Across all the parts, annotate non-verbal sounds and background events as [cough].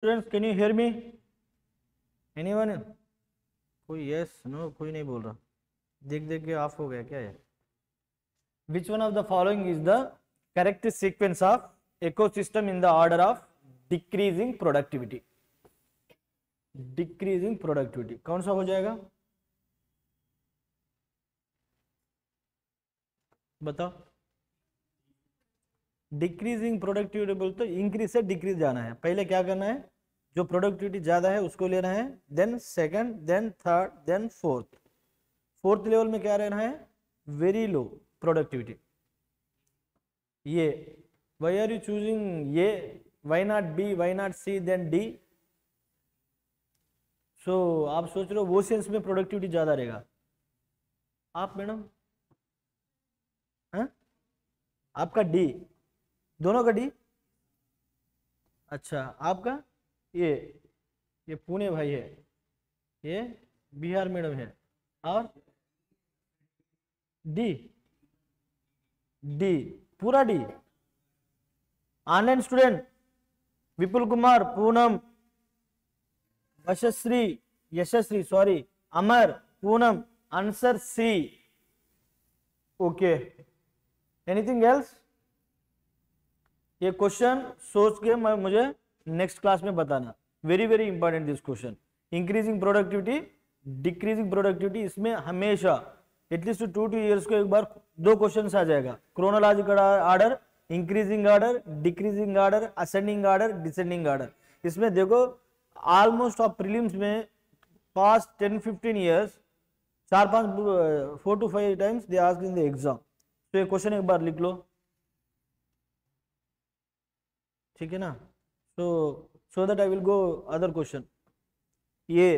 Students can you hear me anyone कोई yes no कोई नहीं बोल रहा देख देख के ऑफ हो गया क्या है which one of the following is the correct sequence of ecosystem in the order of decreasing productivity decreasing productivity कौन सा हो जाएगा बताओ डिक्रीजिंग प्रोडक्टिविटी बोलते इंक्रीज से डिक्रीज जाना है पहले क्या करना है जो प्रोडक्टिविटी ज़्यादा है उसको लेना है then second then third then fourth fourth level में क्या रहना है वेरी लो प्रोडक्टिविटी ये वाई आर यू चूजिंग ये why not B why not C then D so आप सोच रहे हो वो सेंस में प्रोडक्टिविटी ज़्यादा रहेगा आप मैडम हाँ? आपका डी दोनों का डी अच्छा आपका ये ये पुणे भाई है ये बिहार मैडम है और डी डी पूरा D online student Vipul Kumar Poonam वशश्री Yashashri sorry Amar Poonam answer C okay anything else ये क्वेश्चन सोच के मैं मुझे नेक्स्ट क्लास में बताना very very important this question increasing productivity decreasing productivity इसमें हमेशा एटलीस्ट टू टू ईयर्स को एक बार दो क्वेश्चन आ जाएगा chronological order increasing order decreasing order ascending order descending order इसमें देखो ऑलमोस्ट ऑफ प्रिलिम्स में पास्ट टेन फिफ्टीन ईयर्स चार पांच four two five times they ask in the exam तो ये क्वेश्चन एक बार लिख लो ठीक है ना so so that i will go other question a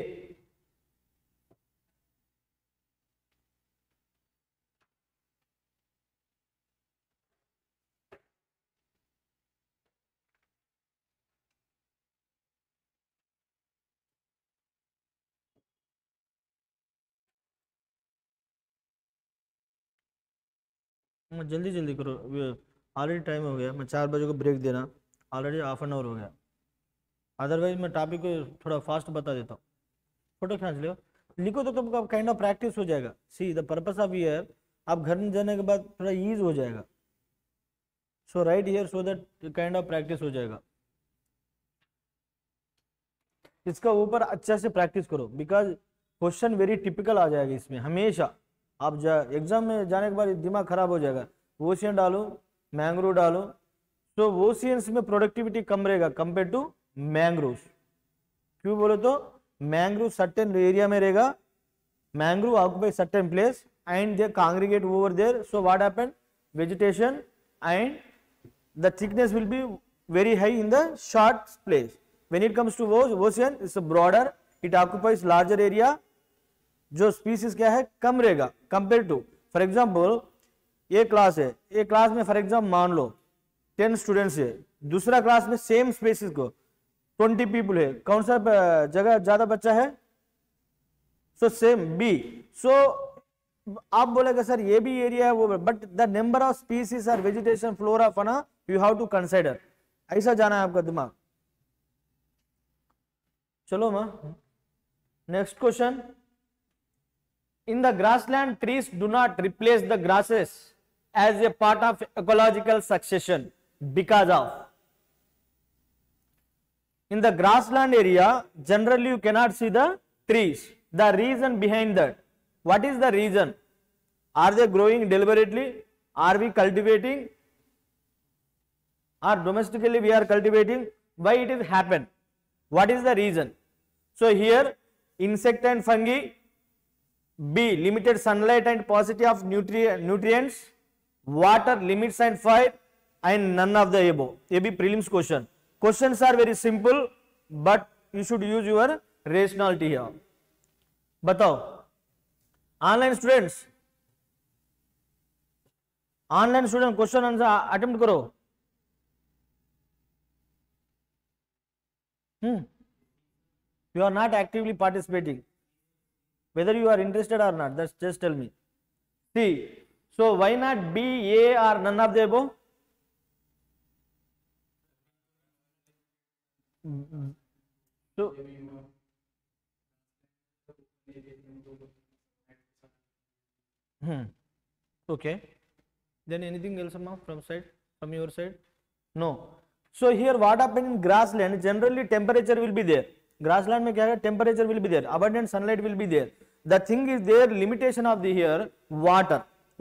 जल्दी जल्दी करो ऑलरेडी टाइम हो गया मैं चार बजे को ब्रेक देना ऑलरेडी हाफ एन आवर हो गया अदरवाइज मैं टॉपिक को थोड़ा फास्ट बता देता हूँ फोटो खींच लियो लिखो तो तुमको काइंड ऑफ प्रैक्टिस हो जाएगा सी द पर्पस ऑफ ये आप घर में जाने के बाद थोड़ा ईज हो जाएगा so right here so that kind of practice हो जाएगा इसका ऊपर अच्छा से प्रैक्टिस करो बिकॉज क्वेश्चन वेरी टिपिकल आ जाएगा इसमें हमेशा आप जा एग्जाम में जाने के बाद दिमाग खराब हो जाएगा ओशियन डालो मैंग्रो डालो सो ओशियंस में प्रोडक्टिविटी कम रहेगा कंपेयर टू मैंग्रोव क्यों बोले तो मैंग्रोव सर्टेन एरिया में रहेगा mangrove occupy certain place and they congregate over there so what happen vegetation and the thickness will be very high in the short place when it comes to ocean it's broader it occupies larger area जो species क्या है कम रहेगा compare to for example a class है a class में for example मान लो ten students है दूसरा क्लास में सेम स्पेसिस को ट्वेंटी पीपल है कौन सा जगह ज्यादा बच्चा है सो सेम बी सो आप बोलेगा सर ये भी एरिया है वो but the number of species or vegetation flora fauna you have to consider ऐसा जाना है आपका दिमाग चलो माँ next question the grass grassland trees do not replace the grasses as a part of ecological succession because of. In the grassland area, generally you cannot see the trees. The reason behind that. What is the reason? Are they growing deliberately? Are we cultivating? Or domestically we are cultivating? Why it is happened? What is the reason? So here insect and fungi, B limited sunlight and paucity of nutri nutrients, water limits and fire, and none of the above. ab prelims question. Questions are very simple, but you should use your rationality here. batao online students online student question answer attempt karo hmm you are not actively participating whether you are interested or not that's just tell me see so why not b a or none of the above तो hmm okay then anything else Amma, from side from your side no so here what happened in grassland generally temperature will be there grassland mein kya hai temperature will be there abundant sunlight will be there the thing is there limitation of the here water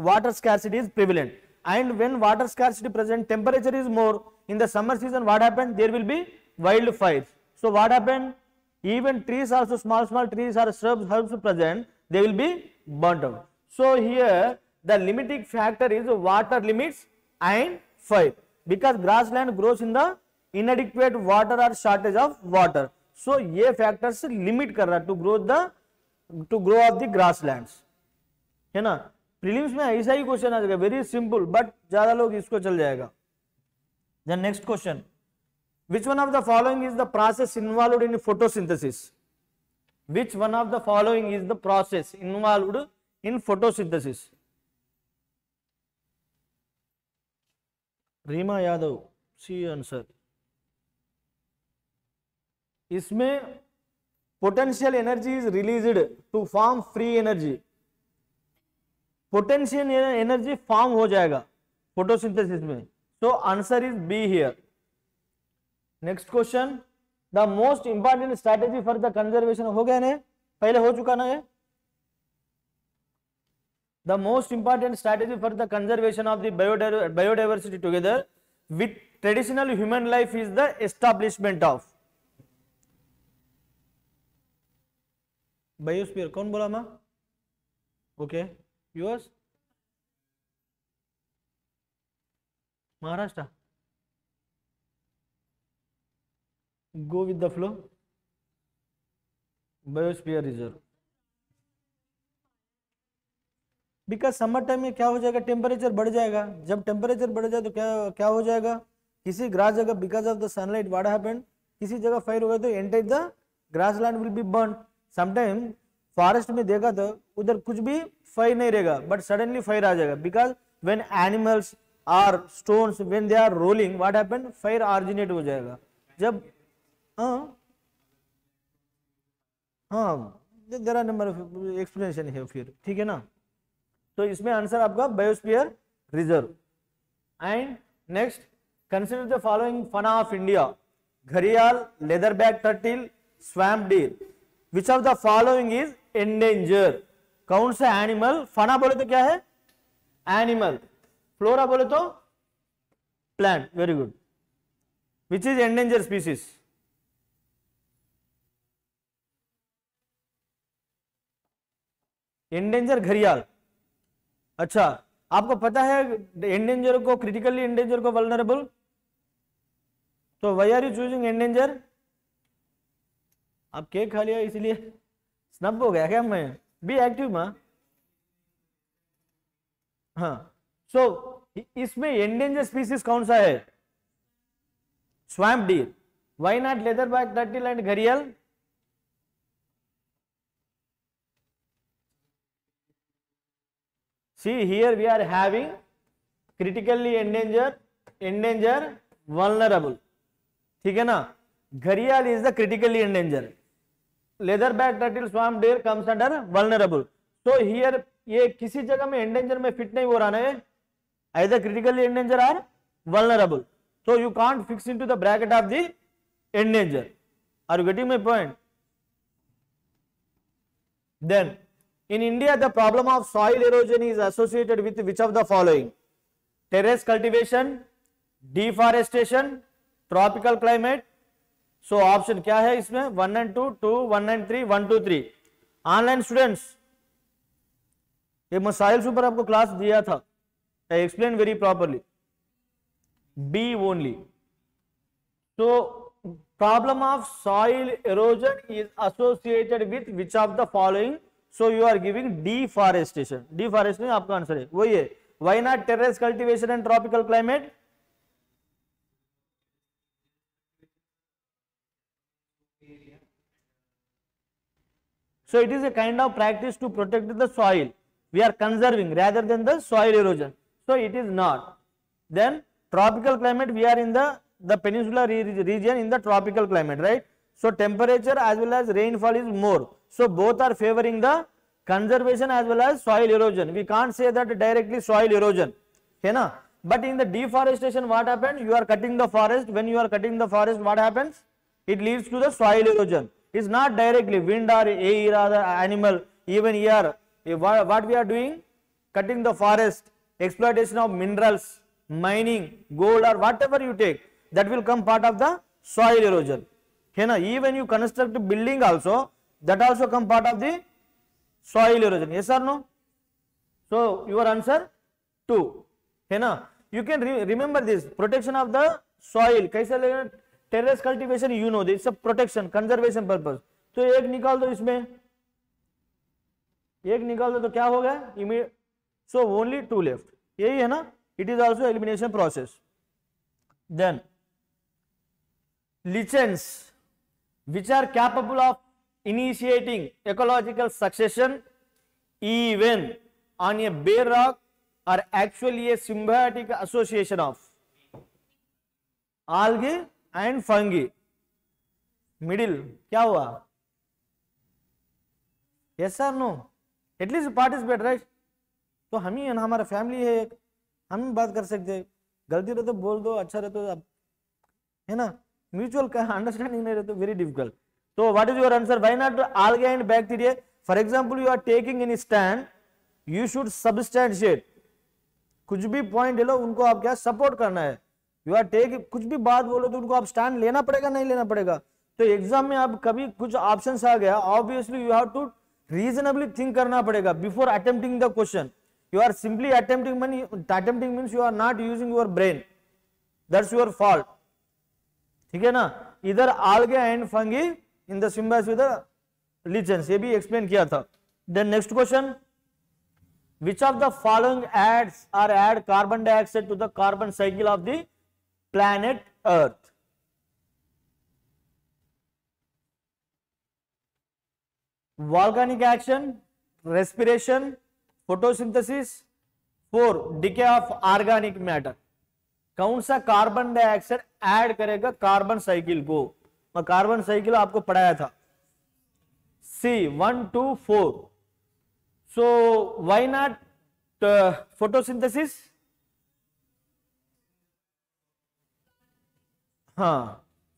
water scarcity is prevalent and when water scarcity present temperature is more in the summer season what happened there will be wild wildfires. So what happen Even trees also small small trees or shrubs herbs present they will be burnt out. So here the limiting factor is water limits and fire because grassland grows in the inadequate water or shortage of water. So ye factors limit kar raha to grow the to grow of the grasslands hai na prelims mein aisa hi question aa jayega very simple but ज्यादा log isko chal jayega then next question which one of the following is the process involved in photosynthesis which one of the following is the process involved in photosynthesis Rima Yadav C answer इसमें potential energy is released to form free energy potential energy form हो जाएगा photosynthesis में so answer is b here next question the most important strategy for the conservation हो गया ने पहले हो चुका ना ये the most important strategy for the conservation of the biodiversity together with traditional human life is the establishment of biosphere कौन बोला मैं ओके यूएस Maharashtra go with the flow biosphere reserve because summer time में क्या हो जाएगा टेम्परेचर बढ़ जाएगा जब टेम्परेचर बढ़ जाए तो क्या क्या हो जाएगा किसी ग्रास जगह because of the sunlight what है किसी जगह फायर हो गया तो entire the grass land will be burn sometime forest में देखा तो उधर कुछ भी फायर नहीं रहेगा बट सडनली फायर आ जाएगा because when animals or stones when they are rolling what happen fire originate हो जाएगा जब हाँ हाँ जरा नंबर एक्सप्लेनेशन है फिर ठीक है ना तो इसमें आंसर आपका biosphere reserve and next consider the following fauna of India gharial leatherback turtle swamp deer which of the following is endanger कौन सा एनिमल फना बोले तो क्या है एनिमल फ्लोरा बोले तो plant very good which is endanger species endanger gharial अच्छा आपको पता है एंडेंजर को क्रिटिकली एंडेंजर को वलनरेबल तो why are you choosing endanger आप केक खा लिया इसलिए स्नब हो गया क्या मैं बी एक्टिव मा हाँ सो हाँ। so, इसमें एंडेंजर स्पीसीज कौन सा है swamp deer why not leatherback turtle and gharial See here we are having critically endangered, endangered, vulnerable. theek hai na gharial is the critically endangered leather back turtle swamp deer comes under vulnerable so here ये किसी जगह में endanger में fit नहीं हो रहा है either critically endangered or vulnerable so you can't fix into the bracket of the endanger are you getting my point then In India, the problem of soil erosion is associated with which of the following? Terrace cultivation, deforestation, tropical climate. So option क्या है इसमें one and two two one and three one two three online students ये मसाइल्स ऊपर आपको class दिया था I explain very properly B only तो problem of soil erosion is associated with which of the following so you are giving deforestation deforestation आपका answer है वही है why not terrace cultivation and tropical climate So it is a kind of practice to protect the soil. We are conserving rather than the soil erosion. So it is not. Then tropical climate, we are in the, the peninsular region in the tropical climate, right? So temperature as well as rainfall is more. So both are favoring the conservation as well as soil erosion. We can't say that directly soil erosion. Okay, na? But in the deforestation, what happened? You are cutting the forest. When you are cutting the forest, what happens? It leads to the soil erosion. It's not directly wind or air or the animal, even here. Eh, what we are doing? Cutting the forest, exploitation of minerals, mining, gold or whatever you take, that will come part of the soil erosion. है ना even you construct building also that also come part of the soil erosion yes or no so your answer two है ना you can remember this protection of the soil कैसे लेना terrace cultivation you know this protection conservation purpose तो एक निकाल दो इसमें एक निकाल दो तो क्या होगा सो ओनली टू लेफ्ट यही है ना it is also elimination process then lichens which are capable of initiating ecological succession even on a bare rock are actually a symbiotic association of algae and fungi. Middle क्या हुआ? Yes or no? At least participate right? तो हम ही हमारा family है एक हम बात कर सकते गलती रहे तो बोल दो अच्छा रहे तो अब है ना mutual अंडरस्टैंडिंग नहीं रहते very difficult so what is your answer why not alga and bacteria for example you are taking instance you should substantiate कुछ भी पॉइंट ले लो उनको आप क्या सपोर्ट करना है यू आर टेक कुछ भी बात बोलो तो उनको आप स्टैंड लेना पड़ेगा नहीं लेना पड़ेगा तो एग्जाम में आप कभी कुछ ऑप्शन आ गया obviously you have to reasonably think करना पड़ेगा before attempting the question you are simply attempting attempting means you are not using your brain that's your fault ठीक है ना इधर algae and fungi in the symbiosis lichens ये भी explain किया था then next question which of the following adds or add carbon dioxide to the carbon cycle of the planet Earth volcanic action respiration photosynthesis four decay of organic matter कौन सा carbon dioxide add करेगा carbon cycle को मैं carbon cycle आपको पढ़ाया था C one two four so why not photosynthesis हा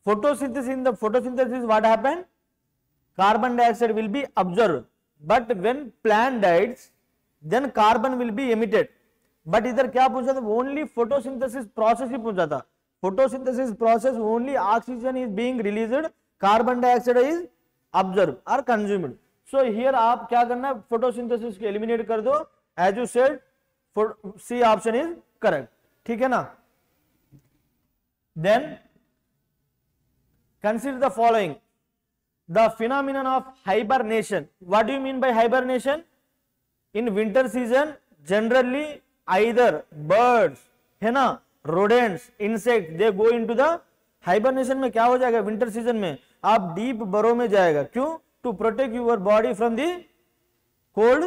photosynthesis in the photosynthesis what happen carbon dioxide will be absorb but when plant dies then carbon will be emitted but इधर क्या पूछा था only photosynthesis process ही पूछा था photosynthesis process only oxygen is being released carbon dioxide is absorb और consumed so here आप क्या करना है फोटोसिंथेसिस को एलिमिनेट कर दो as you said C option is correct ठीक है ना then consider the following the phenomenon of hibernation what do mean by by hibernation in winter season generally either birds है ना rodents insect they go into the hibernation में क्या हो जाएगा winter season में आप डीप बरो में जाएगा क्यों to protect your body from the cold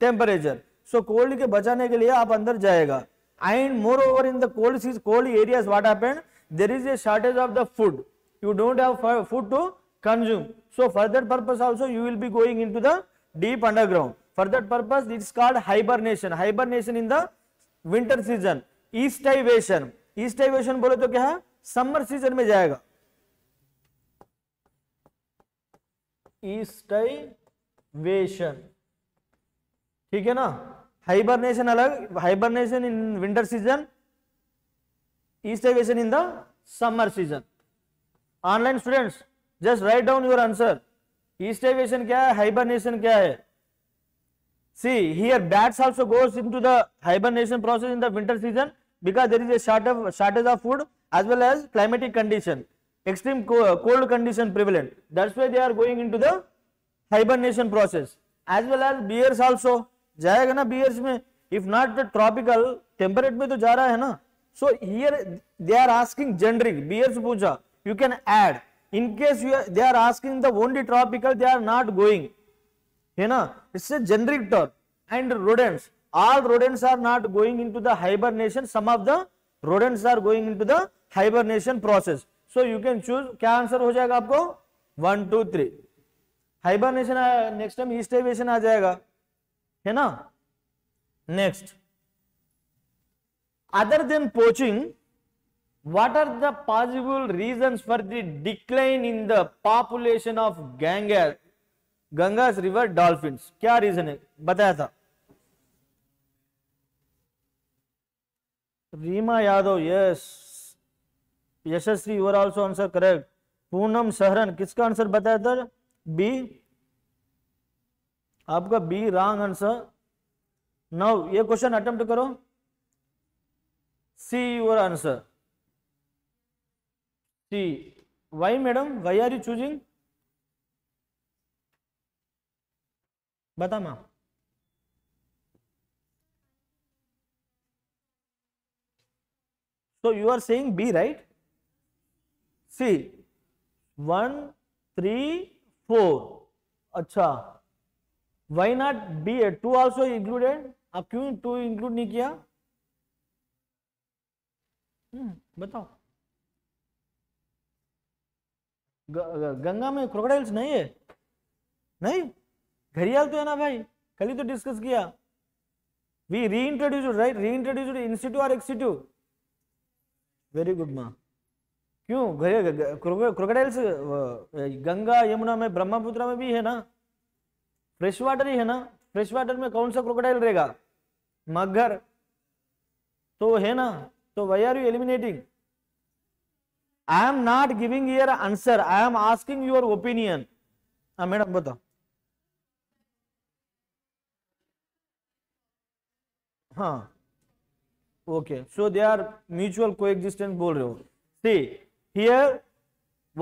temperature so cold के बचाने के लिए आप अंदर जाएगा and moreover in the cold seas cold areas what happened there is a shortage of the food you don't have food to consume so for that purpose also you will be going into the deep underground For that purpose, it is called hibernation. Hibernation in the winter season. Estivation. Estivation बोले तो क्या है summer season में जाएगा ईस्टाइवेशन ठीक है ना hibernation अलग hibernation in winter season aestivation in the summer season online students just write down your answer aestivation क्या है हाइबरनेशन क्या है See here bats also goes into the hibernation process in the winter season because there is a short of, shortage of food as well as climatic condition, extreme cold condition prevalent. That's why they are going into the hibernation process. As well as bears also jayega na bears में if not the tropical temperate में to ja raha hai na So here they are asking generic bears pucha you can add in case you are, they are asking the only tropical they are not going. है ना it's generic term and rodents all rodents are not going in to the hibernation some of the rodents are going in to the hibernation process so you can choose क्या answer हो जाएगा आपको one two three hibernation next time aestivation आ जाएगा है ना next other than poaching what are the possible reason for the decline in the population of ganges Ganga river dolphin क्या reason है बताया था Rima Yadav yes Yashasvi your also answer correct Poonam Saharan किसका answer बताया था बी आपका बी रॉन्ग आंसर नौ ये क्वेश्चन अटेम्प्ट करो C your answer C why madam why are you choosing बता माँ so you are saying B right C one three four अच्छा why not B A two also included आप क्यों to include नहीं किया हम्म, बताओ ग, गंगा में क्रोकोडाइल्स नहीं है नहीं घड़ियाल तो है ना भाई कल ही तो डिस्कस किया we reintroduce right reintroduce in situ और एक्सिट्यू वेरी गुड माँ क्यों क्रोकोडाइल्स गंगा यमुना में ब्रह्मपुत्र में भी है ना फ्रेश वाटर ही है ना फ्रेश वाटर में कौन सा क्रोकोडाइल रहेगा मगर तो है ना तो why are you eliminating I am not giving your answer I am asking your opinion madam बताओ हाँ okay so they are mutual को बोल रहे हो see here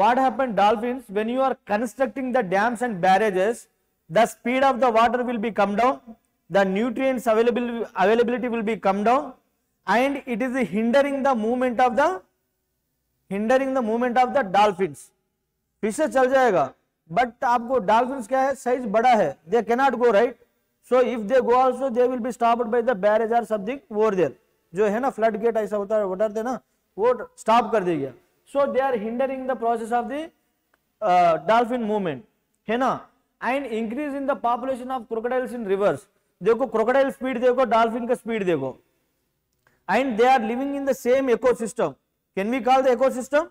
what happen dolphin when you are constructing the dams and barrages the speed of the water will be come down the nutrient availability will be come down and it is hindering the movement of the hindering the movement of the dolphin से चल जाएगा but आपको dolphin क्या है size बड़ा है they cannot go right so if they go also they will be stopped by the barrage or something over there जो है ना फ्लड गेट ऐसा होता है वो डरते ना वो स्टॉप कर दिया गया so they are hindering the process of the dolphin movement है ना and increase in the population of crocodiles in rivers देखो क्रोकोडाइल स्पीड देखो डॉल्फिन का स्पीड देखो and they are living in the same ecosystem can we call the ecosystem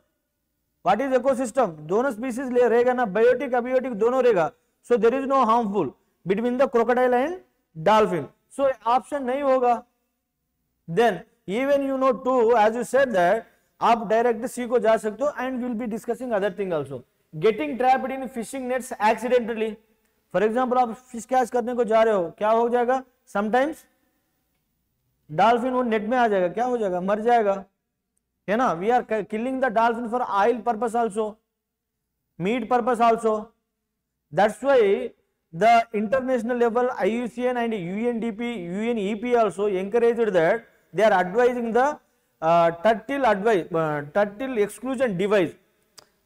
what is ecosystem दोनों species रहेगा ना biotic abiotic दोनों रहेगा so there is no harmful between the crocodile and dolphin so option नहीं होगा then even you know to as you said that आप direct C को जा सकते हो and will be discussing other thing also getting trapped in fishing nets accidentally for example आप fish catch करने को जा रहे हो क्या हो जाएगा समटाइम्स डॉल्फिन वो नेट में आ जाएगा क्या हो जाएगा मर जाएगा है ना we are killing the dolphin for oil purpose also meat purpose also that's why the international level IUCN and UNDP, UNEP also encouraged that they are advising the uh, turtle advice, uh, turtle exclusion device.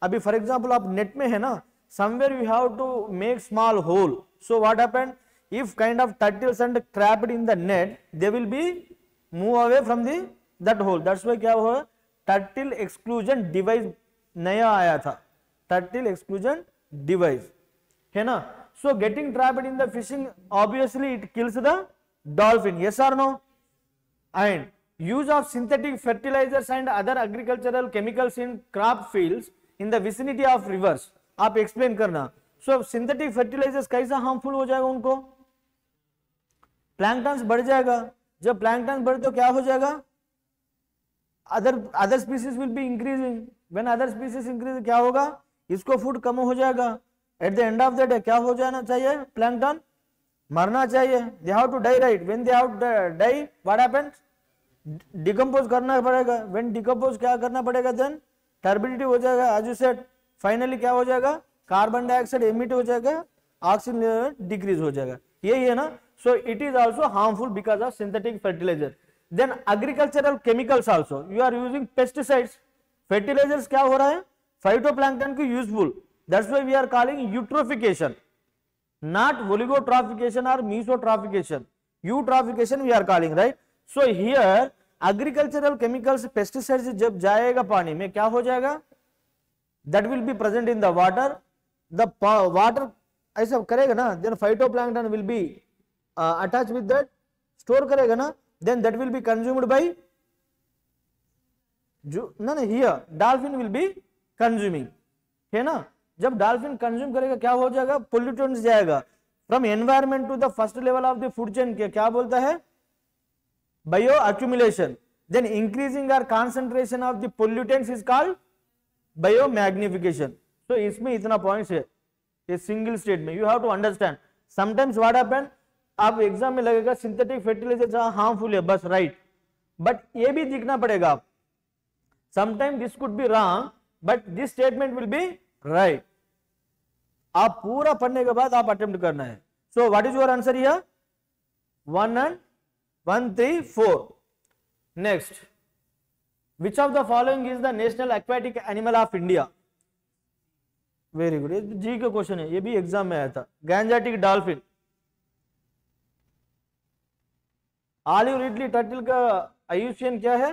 Abhi for example, आप net में है na somewhere you have to make small hole. So what happened? If kind of turtles and trapped in the net, they will be move away from the that hole. That's why kya ho Turtle exclusion device naya आया tha Turtle exclusion device hai na? So getting trapped in the fishing, obviously it kills the dolphin. Yes or no? And use of synthetic fertilizers and other agricultural chemicals in crop fields in the vicinity of rivers. aap explain karna so, synthetic fertilizers kaisa harmful ho jayega unko plankton bad jayega jab plankton bad to kya ho jayega other other species will be increasing when other species increase kya hoga isko food kam ho jayega at the end of the day क्या हो जाना चाहिए plankton मरना चाहिए they have to die right when they have die what happens decompose करना पड़ेगा when decompose क्या करना पड़ेगा देन टर्बिडिटी हो जाएगा एज यू सेड फाइनली क्या हो जाएगा कार्बन डाइऑक्साइड एमिट हो जाएगा ऑक्सीजन लेवल डिक्रीज हो जाएगा यही है ना so it is also harmful because of synthetic fertiliser then agricultural chemicals also you are using pesticides fertilisers क्या हो रहा है phytoplankton ko useful that's why we are calling eutrophication not oligotrophication or mesotrophication eutrophication we are calling right so here agricultural chemicals pesticides जब जाएगा पानी में क्या हो जाएगा that will be present in the water the water ऐसा करेगा ना then phytoplankton will be uh, attached with that store करेगा ना then that will be consumed by जो ना ना here dolphin will be consuming है ना जब डॉल्फिन कंज्यूम करेगा क्या हो जाएगा पोल्यूटेंट जाएगा from environment to the first level of the food chain क्या बोलता है bioaccumulation then increasing are concentration of the pollutant is called biomagnification so इसमें इतना पॉइंट है ये सिंगल state में you have to understand sometimes what happen आप exam में लगेगा सिंथेटिक फर्टिलाइजर हार्मफुल है बस राइट बट ये भी दिखना पड़ेगा sometime this could be wrong but this statement will be right right. आप पूरा पढ़ने के बाद आप अटेम्प्ट करना है so what is your answer यह one and one three four next which of the following is the national aquatic animal of India very good जी का क्वेश्चन है ये भी एग्जाम में आया था Gangetic dolphin olive ridley turtle का आयुषियन क्या है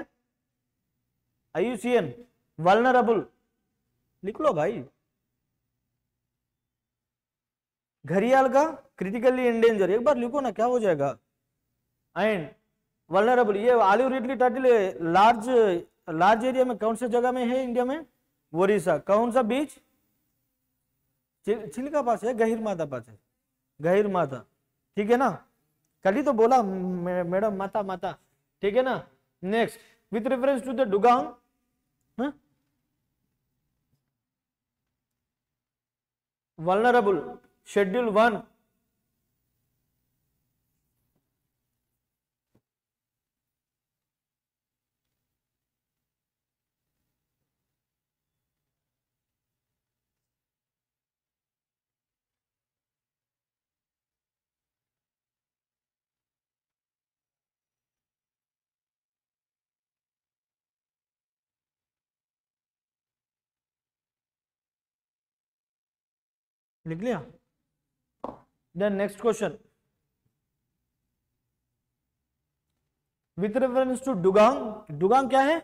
आयुषियन वल्नरेबल लिख लो भाई घरियाल का क्रिटिकली इंडेंजर एक बार लिखो ना क्या हो जाएगा एंड वर्नरेबल ये olive ridley turtle large large area में कौन से जगह में है इंडिया में वरीसा कौन सा बीच छिलका पास है गहिर माता पास है गहिर माता ठीक है ना कल ही तो बोला मैडम माता माता ठीक है ना next with reference to the dugong vulnerable schedule one लिख लिया then next question with reference to dugong dugong kya hai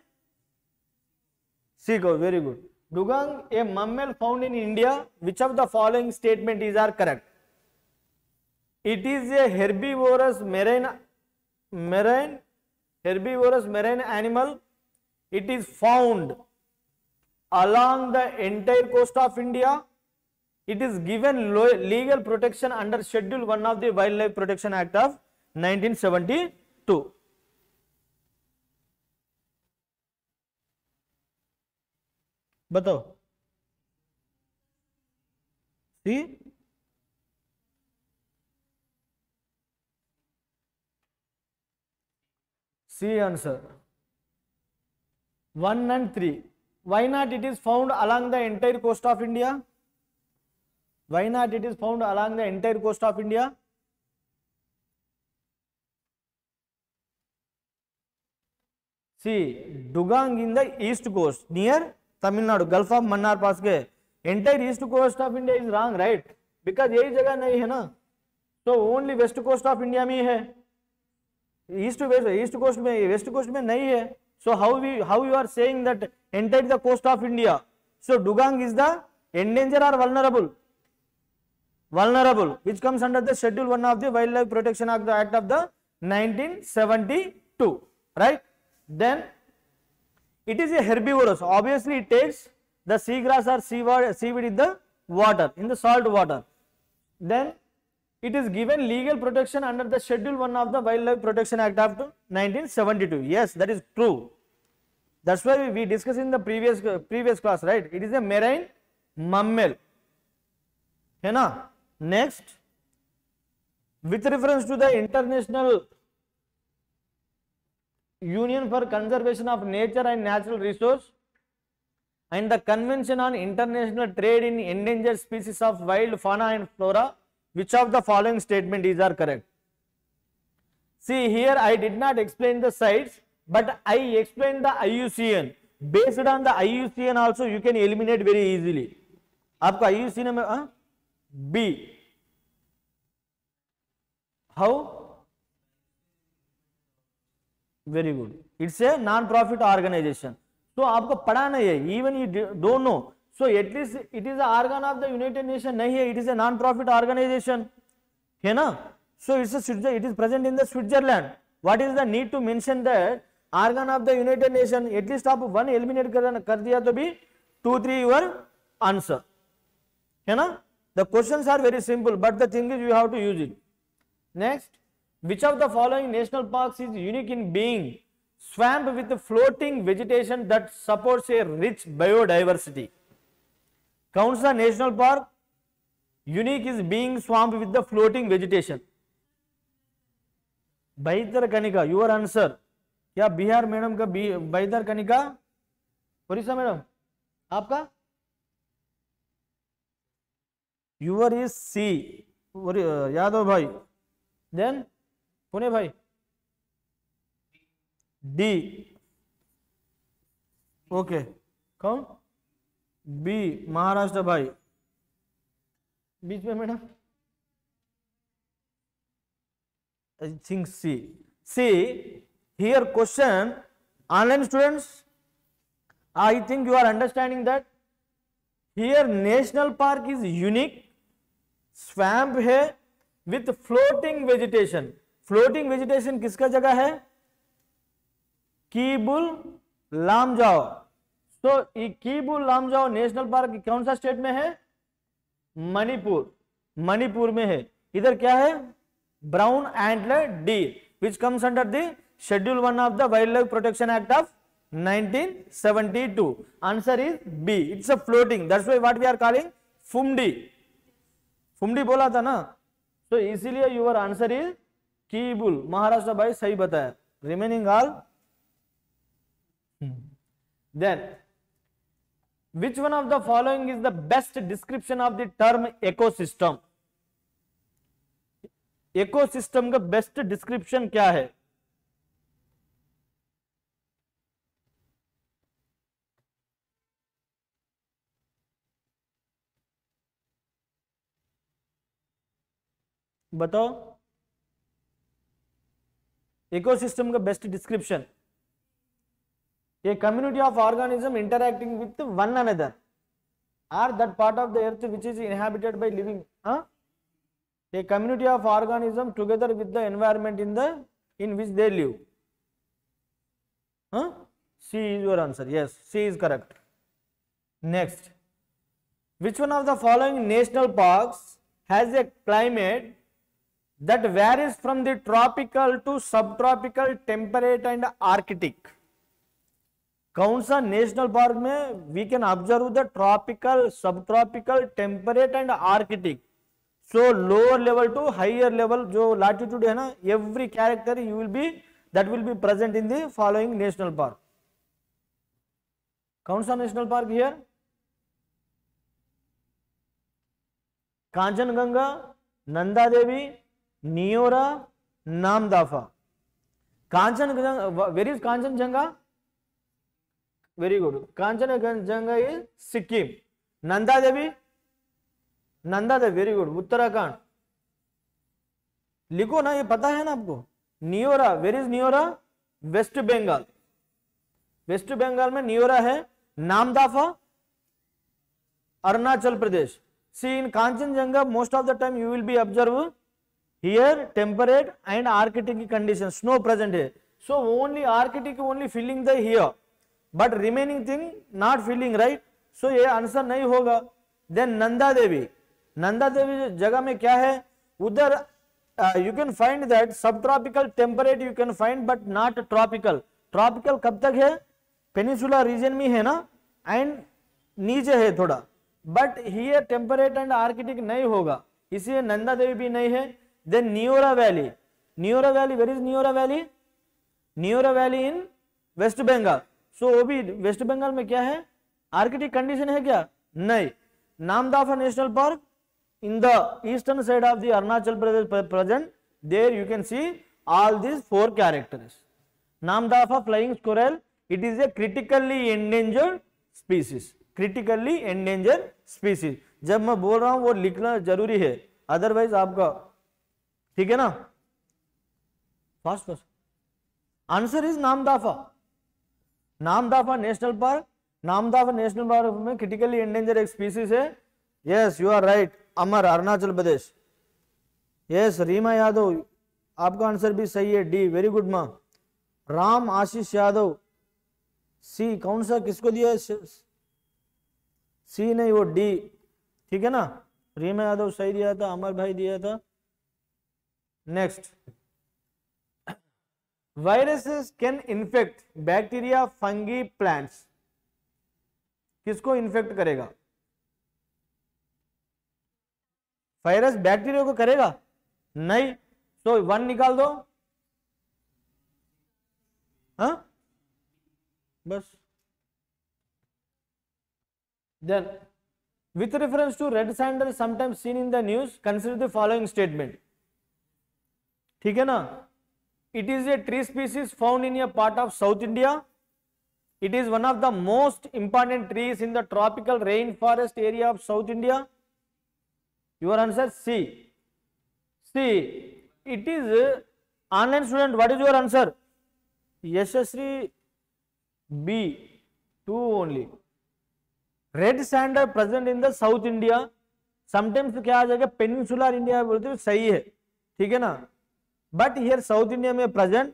seeko very good dugong a mammal found in india which of the following statement is are correct it is a herbivorous marine marine herbivorous marine animal it is found along the entire coast of india it is given legal protection under schedule 1 of the wildlife protection act of 1972 बताओ C C answer one and three why not it is found along the entire coast of india Why not? It is found along the entire coast of India. See, dugong in the east coast near Tamil Nadu, Gulf of Mannar pass के entire east coast of India is wrong, right? Because यही जगह नहीं है ना तो only west coast of India में ही है ईस्ट वेस्ट ईस्ट कोस्ट में वेस्ट कोस्ट में नहीं है so how we how you are saying that entered the coast of india so dugong is the endangered or vulnerable vulnerable which comes under the schedule 1 of the wildlife protection act, act of the 1972 right then it is a herbivorous obviously it takes the sea grass or seaweed, seaweed in the water in the salt water then it is given legal protection under the schedule 1 of the wildlife protection act of 1972 yes that is true that's why we, we discussed in the previous previous class right it is a marine mammal है ना Next, with reference to the International Union for Conservation of Nature and Natural Resource and the Convention on International Trade in Endangered Species of Wild Fauna and Flora, which of the following statement is are correct? See here I did not explain the sites, but I explained the IUCN. Based on the IUCN also you can eliminate very easily. आपको IUCN में b how very good it's a non profit organization so aapko padha nahi hai even you don't know so at least it is a organ of the united nation nahi hai it is a non profit organization hai na so it's a it is present in the switzerland what is the need to mention that organ of the united nation at least आप one eliminate कर, कर दिया तो भी to three your answer है ना The questions are very simple, but the thing is you have to use it. Next, which of the following national parks is unique in being swamped with floating vegetation that supports a rich biodiversity? Counts the national park unique is being swamped with the floating vegetation. Baidar Kanika, your answer. kya bihar madam ka baidar kanika orissa madam aapka your is C Yadav भाई then Pune भाई D okay कौन B Maharashtra भाई बीच में madam I think C C here question online students I think you are understanding that here national park is unique swamp है with floating vegetation floating vegetation किसका जगह है कीबुल लामजाओ तो कीबुल लामजाओ नेशनल पार्क कौन सा स्टेट में है मणिपुर मणिपुर में है इधर क्या है brown antler deer which comes under the schedule one of the wildlife protection act of 1972 answer is B it's a floating that's why what we are calling phumdi phumdi बोला था ना तो इसीलिए your answer is Keibul Maharashtra भाई सही बताया remaining all then which one of the following is the best description of the term ecosystem ecosystem का best description क्या है बताओ इकोसिस्टम का best description a community of organism interacting with one another are that part of the earth which is inhabited by living a community of organism together with the environment in the in which they live C is your answer yes C is correct next which one of the following national park has a climate that varies from the tropical to subtropical temperate and arctic कौन सा national park में we can observe the tropical subtropical temperate and arctic so lower level to higher level जो latitude है ना every character you will be that will be present in the following national park कौन सा national park here Kanchenjunga Nanda Devi Neora Namdapha Kanchan very Kanchenjunga very good Kanchenjunga is Sikkim Nanda Devi Nanda Devi very good Uttarakhand लिखो ना ये पता है ना आपको नियोरा वेर इज नियोरा वेस्ट बंगाल वेस्ट बंगाल में नियोरा है Namdapha Arunachal Pradesh see in Kanchenjunga most of the time you will be observe here temperate and arctic conditions snow present here so only arctic only filling the here but remaining thing not filling right so ये answer नहीं होगा then Nanda Devi Nanda Devi जगह में क्या है उधर you can find that subtropical temperate you can find but not tropical tropical कब तक है पेनिसुला रीजन में है ना एंड नीचे है थोड़ा but here temperate and arctic नहीं होगा इसलिए नंदा देवी भी नहीं है Then Neora Valley. Neora Valley, where is Neora Valley? Neora Valley in West Bengal. So obi West Bengal mein kya hai arctic condition hai kya nahi namdafa national park in the eastern side of the Arunachal Pradesh present there you can see all these four characters namdafa flying squirrel it is a critically endangered species critically endangered species जब मैं बोल रहा हूँ वो लिखना जरूरी है otherwise आपका ठीक है ना fast fast answer is Namdapha Namdapha national park Namdapha national park में क्रिटिकली एंडेंजर एक स्पीसीज है yes you are right Amar Arunachal Pradesh yes Rima Yadav आपका आंसर भी सही है डी वेरी गुड मा राम आशीष यादव सी कौन सा किसको दिया है सी नहीं वो डी ठीक है ना रीमा यादव सही दिया था अमर भाई दिया था next viruses can infect bacteria fungi plants किसको इन्फेक्ट करेगा वायरस बैक्टीरिया को करेगा नहीं सो वन निकाल दो हा? बस then with reference to red sandal sometimes seen in the news consider the following statement ठीक है ना it is a tree species found in a part of South India it is one of the most important trees in the tropical rain forest area of South India your answer C C it is online student what is your answer Yashasvi B two only red sand present in the South India sometimes क्या आ जाएगा पेनिंसुलर India बोलते सही है ठीक है ना but here South India may present,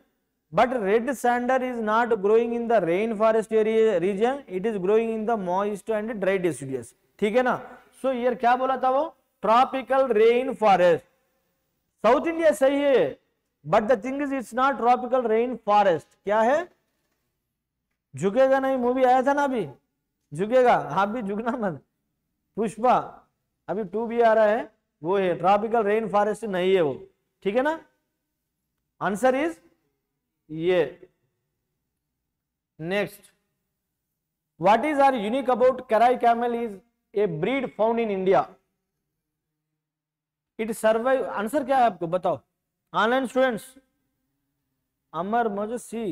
but red sander is not growing in the rainforest area region, it is growing in the moist and dry deciduous. ठीक है ना? So here क्या बोला था वो? Tropical rainforest. South India सही है, but the thing is it's not tropical rainforest. क्या है? झुकेगा नहीं मूवी आया था ना अभी झुकेगा आप भी झुकना मत पुष्पा अभी टू भी आ रहा है वो है ट्रॉपिकल रेन फॉरेस्ट नहीं है वो ठीक है ना आंसर इज ये next what is are unique about Kharai camel is a breed found in India it survive answer क्या है आपको बताओ ऑनलाइन स्टूडेंट्स अमर मोज सी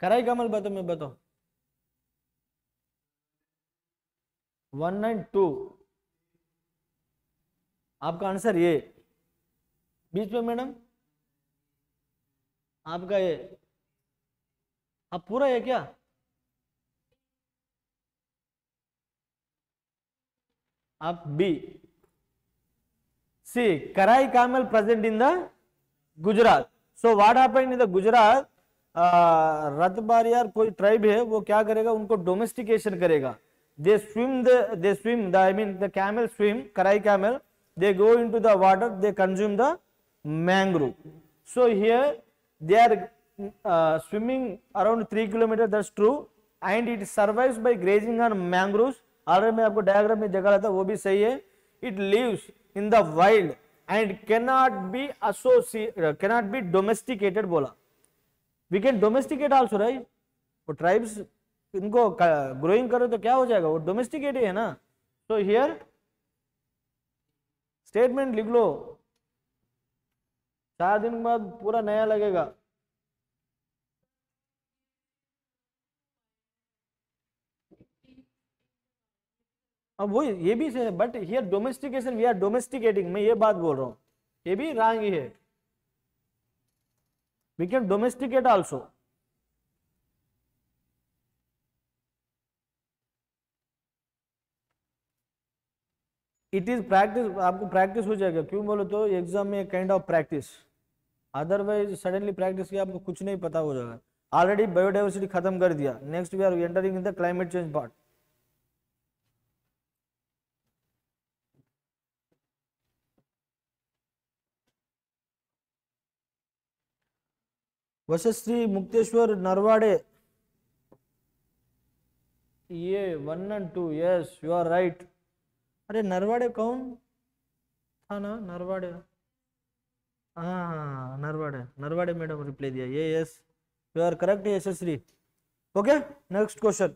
कराई कैमल बताओ मैं बताओ वन नाइन टू आपका आंसर ये बीच में मैडम आपका ये आप पूरा है क्या आप B C Kharai camel present in the Gujarat so what in the Gujarat रतबारियार कोई ट्राइब है वो क्या करेगा उनको डोमेस्टिकेशन करेगा they swim the swim the I mean the camel swim Kharai camel they go go into the water they consume the mangrove. So here they are uh, swimming around 3 kilometre that's true and it survives by grazing on mangroves already मैं आपको diagram में जगह था वो भी सही है it lives in the wild and cannot be associate cannot be domesticated बोला we can domesticate also right वो ट्राइब्स इनको ग्रोइंग करो तो क्या हो जाएगा वो डोमेस्टिकेट है ना तो हियर स्टेटमेंट लिख लो चार दिन के बाद पूरा नया लगेगा अब वो ये भी है but here domestication we are domesticating मैं ये बात बोल रहा हूं ये भी रॉन्ग ही है we can domesticate also it is practice आपको प्रैक्टिस हो जाएगा क्यों बोलो तो एग्जाम में kind of practice otherwise suddenly practice किया आपको कुछ नहीं पता हो जाएगा ऑलरेडी बायोडाइवर्सिटी खत्म कर दिया next we are entering in the climate change part Vashashri Mukteshwar Narwade ये one and two yes you are right अरे नरवाड़े कौन था ना नरवाड़े नरवाडे नरवाडे मैडम रिप्लाई दिया ये yes you are correct Yashasvi okay next question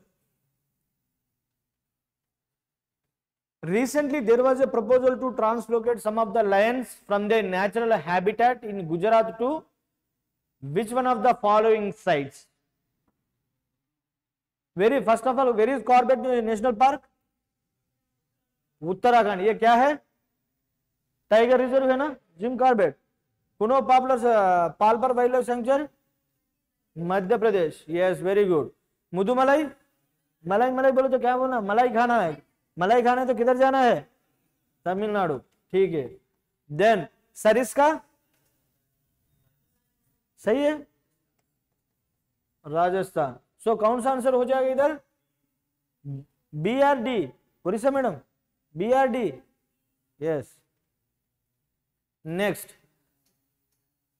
recently there was a proposal to translocate some of the lions from the natural habitat in Gujarat to which one of the following site very first of all very is Corbett national park Uttarakhand ये क्या है tiger reserve है ना Jim Corbett Puno popular Palpur wildlife Sanctuary, Madhya Pradesh yes very good Mudumalai मलाई मलाई बोलो तो क्या बोलना मलाई खाना है मलाई खाना है तो किधर जाना है तमिलनाडु ठीक है देन सरिस्का सही है राजस्थान सो so, कौन सा आंसर हो जाएगा इधर B R D police madam B R D yes next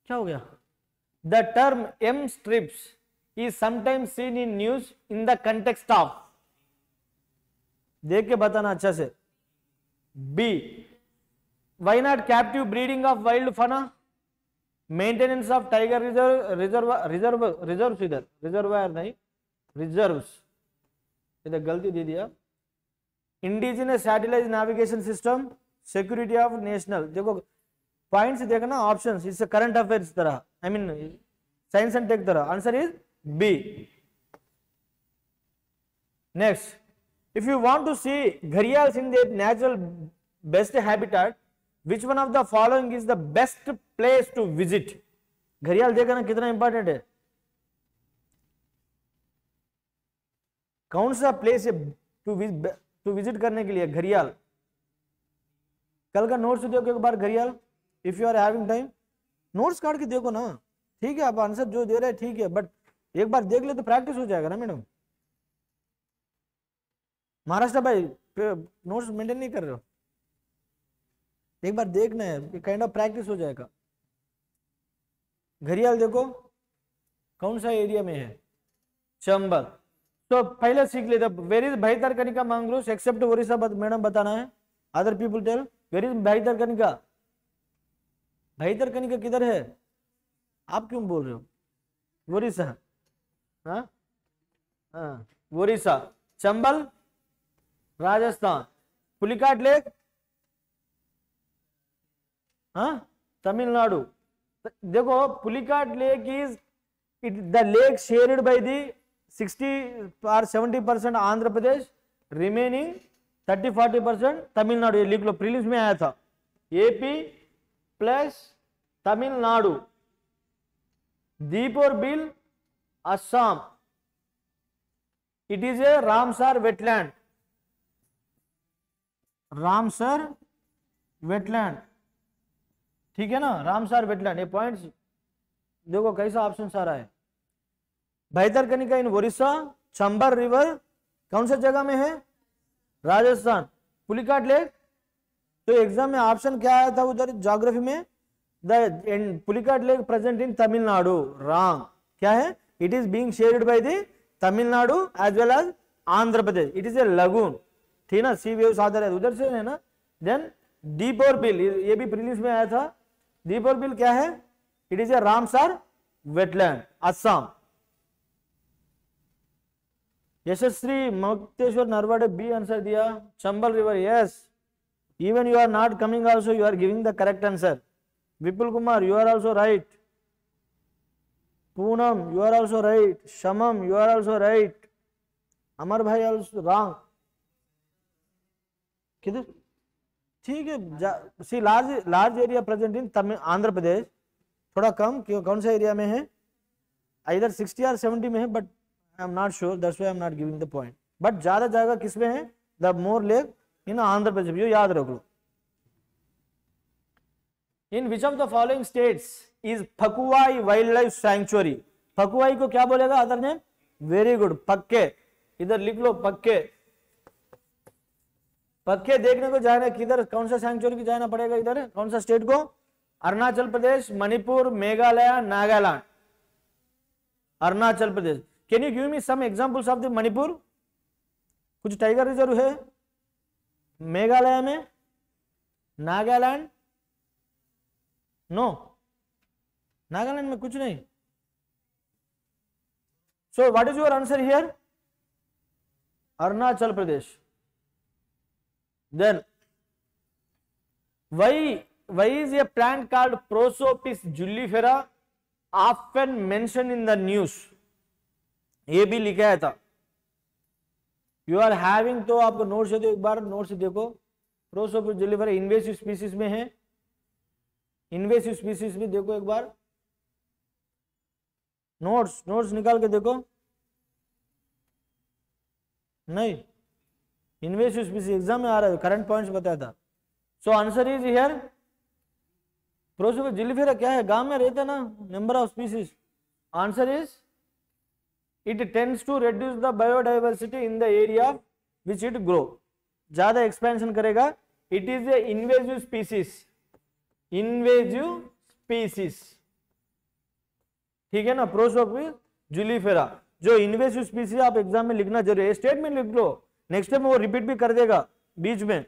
क्या हो गया the term M stripes is sometimes seen in news in the context of देख के बताना अच्छा से B why not captive breeding of wild fauna maintenance of tiger reserve reserve reserve reserve इधर reserve नहीं रिजर्व इधर तो गलती दे दिया indigenous satellite navigation system security of national देखो पॉइंट्स देखना ऑप्शंस इससे करंट अफेयर्स तरह I mean science and tech तरह answer is B next if you want to see gharials in their natural best habitat which one of the following is the best place to visit घरियाल देखना कितना important है कौन सा place है to to visit करने के लिए घरियाल कल का नोट्स देखो एक बार घरियाल if you are having time notes काट के देखो ना ठीक है आप आंसर जो दे रहे हैं ठीक है बट एक बार देख ले तो प्रैक्टिस हो जाएगा ना मैडम महाराष्ट्र भाई नोट्स मेंटेन नहीं कर रहे हो एक बार देखना है काइंड ऑफ प्रैक्टिस हो जाएगा घरियाल देखो कौन सा एरिया में है चंबल तो पहले सीख लेते where is Bhitarkanika mangrove except Orissa madam बताना है other people tell where is Bhitarkanika भाई कनिका किधर है आप क्यों बोल रहे हो बोरीसा हाँ, हाँ चंबल राजस्थान पुलिकाट लेक हाँ? तमिलनाडु देखो Pulicat lake is it the lake shared by the 60 or 70 percent Andhra Pradesh remaining 30 40 percent Tamil Nadu ये लीग लो प्रीलिम्स में आया था AP plus Tamil Nadu Deepor Beel Assam it is a Ramsar wetland Ramsar wetland ठीक है ना रामसार वेटलैंड ये पॉइंट्स देखो कैसा ऑप्शन सारा है भैतरकनिका इन ओरिस्सा चंबर रिवर कौन सा जगह में है राजस्थान पुलिकाट लेक तो एग्जाम में ऑप्शन क्या आया था उधर जोग्राफी में the end Pulicat lake present in Tamil Nadu wrong क्या है it is being shared by the Tamil Nadu as well as Andhra Pradesh it is a lagoon ठीक ना सी वेव आधार है उधर से है ना देन डीप और बिल ये भी प्रिलिम्स में आया था डीप और बिल क्या है it is a Ramsar wetland Assam Yashasvi Mukteshwar Narwade B answer दिया Chambal river yes even you are not coming also you are giving the correct answer vipul kumar you are also right Poonam, you are also right. Shamam, you are also right. Amar bhai also wrong. किधर ठीक है see large large area present in Tamil Andhra Pradesh थोड़ा कम क्यों कौन सा area में है इधर 60 और 70 में है but I am not sure that's why I am not giving the point but ज़्यादा जगह किस में है the more lake Andhra Pradesh याद रख लो in which of the following following is Pakhui wildlife Sanctuary? Pakhui को क्या बोलेगा अदर नेम वेरी गुड पक्के इधर लिख लो पक्के पक्के देखने को जाना किधर कौन सा सेंचुरी को जाना पड़ेगा इधर कौन सा स्टेट को Arunachal Pradesh Manipur Meghalaya Nagaland Arunachal Pradesh can you give me some examples of the Manipur कुछ टाइगर रिजर्व है मेघालय में नागालैंड नो नागालैंड में कुछ नहीं so what is your answer here Arunachal Pradesh then वही वही is a plant called Prosopis juliflora often mention in the news ये भी लिखा है था यू आर हैविंग तो आपको नोट से तो एक बार नोट से देखो Prosopis juliflora invasive species में है इन्वेसिव स्पीसीज में देखो एक बार नोट्स नोट्स निकाल के देखो नहीं इन्वेसिव स्पीसीज एग्जाम में आ रहा है करंट पॉइंट्स बताया था so answer is here Prosopis juliflora क्या है गांव में रहते ना number of species answer is it tends to reduce the biodiversity in the area which it grow. ज़्यादा expansion करेगा it is a invasive species. invasive species. ठीक है ना प्रोसोफिल जुलीफेरा जो इन्वेसिव स्पीसी आप एग्जाम में लिखना जरूरी है स्टेटमेंट लिख लो नेक्स्ट टाइम वो रिपीट भी कर देगा बीच में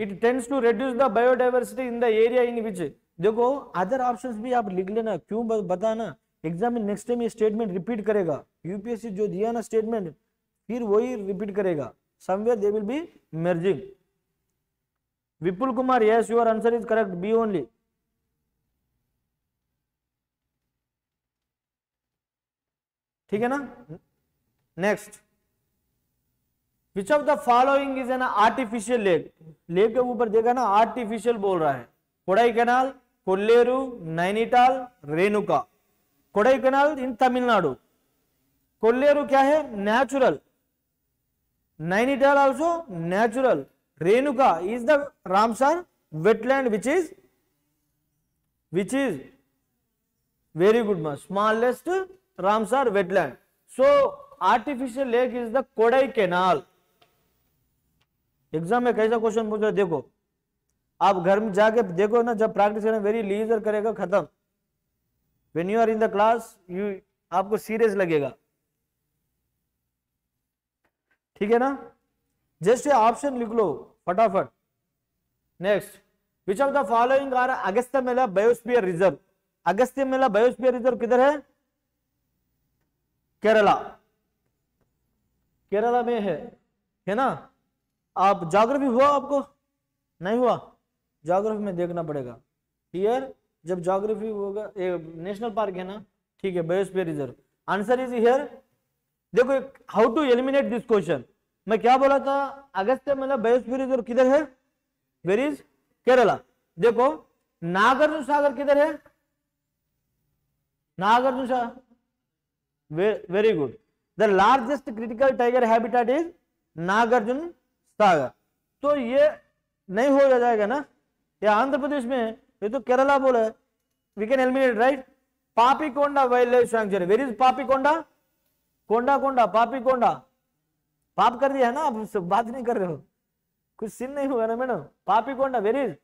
it tends to reduce the biodiversity in the area in which देखो अदर ऑप्शंस भी आप लिख लेना क्यों बताना एग्जाम में नेक्स्ट टाइम ये स्टेटमेंट रिपीट करेगा यूपीएससी जो दिया ना स्टेटमेंट फिर वही रिपीट करेगा somewhere they will be merging Vipul Kumar yes your answer is correct B only ठीक है ना next which of the following is an artificial lake lake के ऊपर देखा ना आर्टिफिशियल बोल रहा है कोडाई कैनाल कोल्लेरू नैनीताल रेणुका कोडाइकनाल इन तमिलनाडु कोल्लेरु क्या है natural Nainital also natural Renuka is the Ramsar wetland which is which is very good ma'am smallest Ramsar wetland so artificial lake is the Kodaikanal exam में कैसा क्वेश्चन पूछ रहे देखो आप घर में जाके देखो ना जब प्रैक्टिस करें वेरी लीजर करेगा खत्म when you are in the class you आपको सीरियस लगेगा ठीक है ना जस्ट ये ऑप्शन लिख लो फटाफट next which of the following are Agasthyamala biosphere reserve Agasthyamala biosphere reserve किधर है केरला केरला में है है ना आप जोग्राफी हुआ आपको नहीं हुआ जोग्राफी में देखना पड़ेगा हियर जब जोग्राफी होगा नेशनल पार्क है ना ठीक है biosphere reserve answer is here देखो how to eliminate this question मैं क्या बोला था अगस्त मतलब बायोस्फीयर रिजर्व किधर है वेर इज केरला देखो नागार्जुन सागर किधर है Nagarjuna Sagar very good the largest critical tiger habitat is Nagarjuna Sagar तो ये नहीं हो जाएगा ना ये आंध्र प्रदेश में ये तो केरला बोला है we can eliminate right Papikonda wildlife sanctuary where is Papikonda Konda Konda Papikonda पाप कर दिया है ना आप बात नहीं कर रहे हो कुछ सीन नहीं होगा ना madam Papikonda where is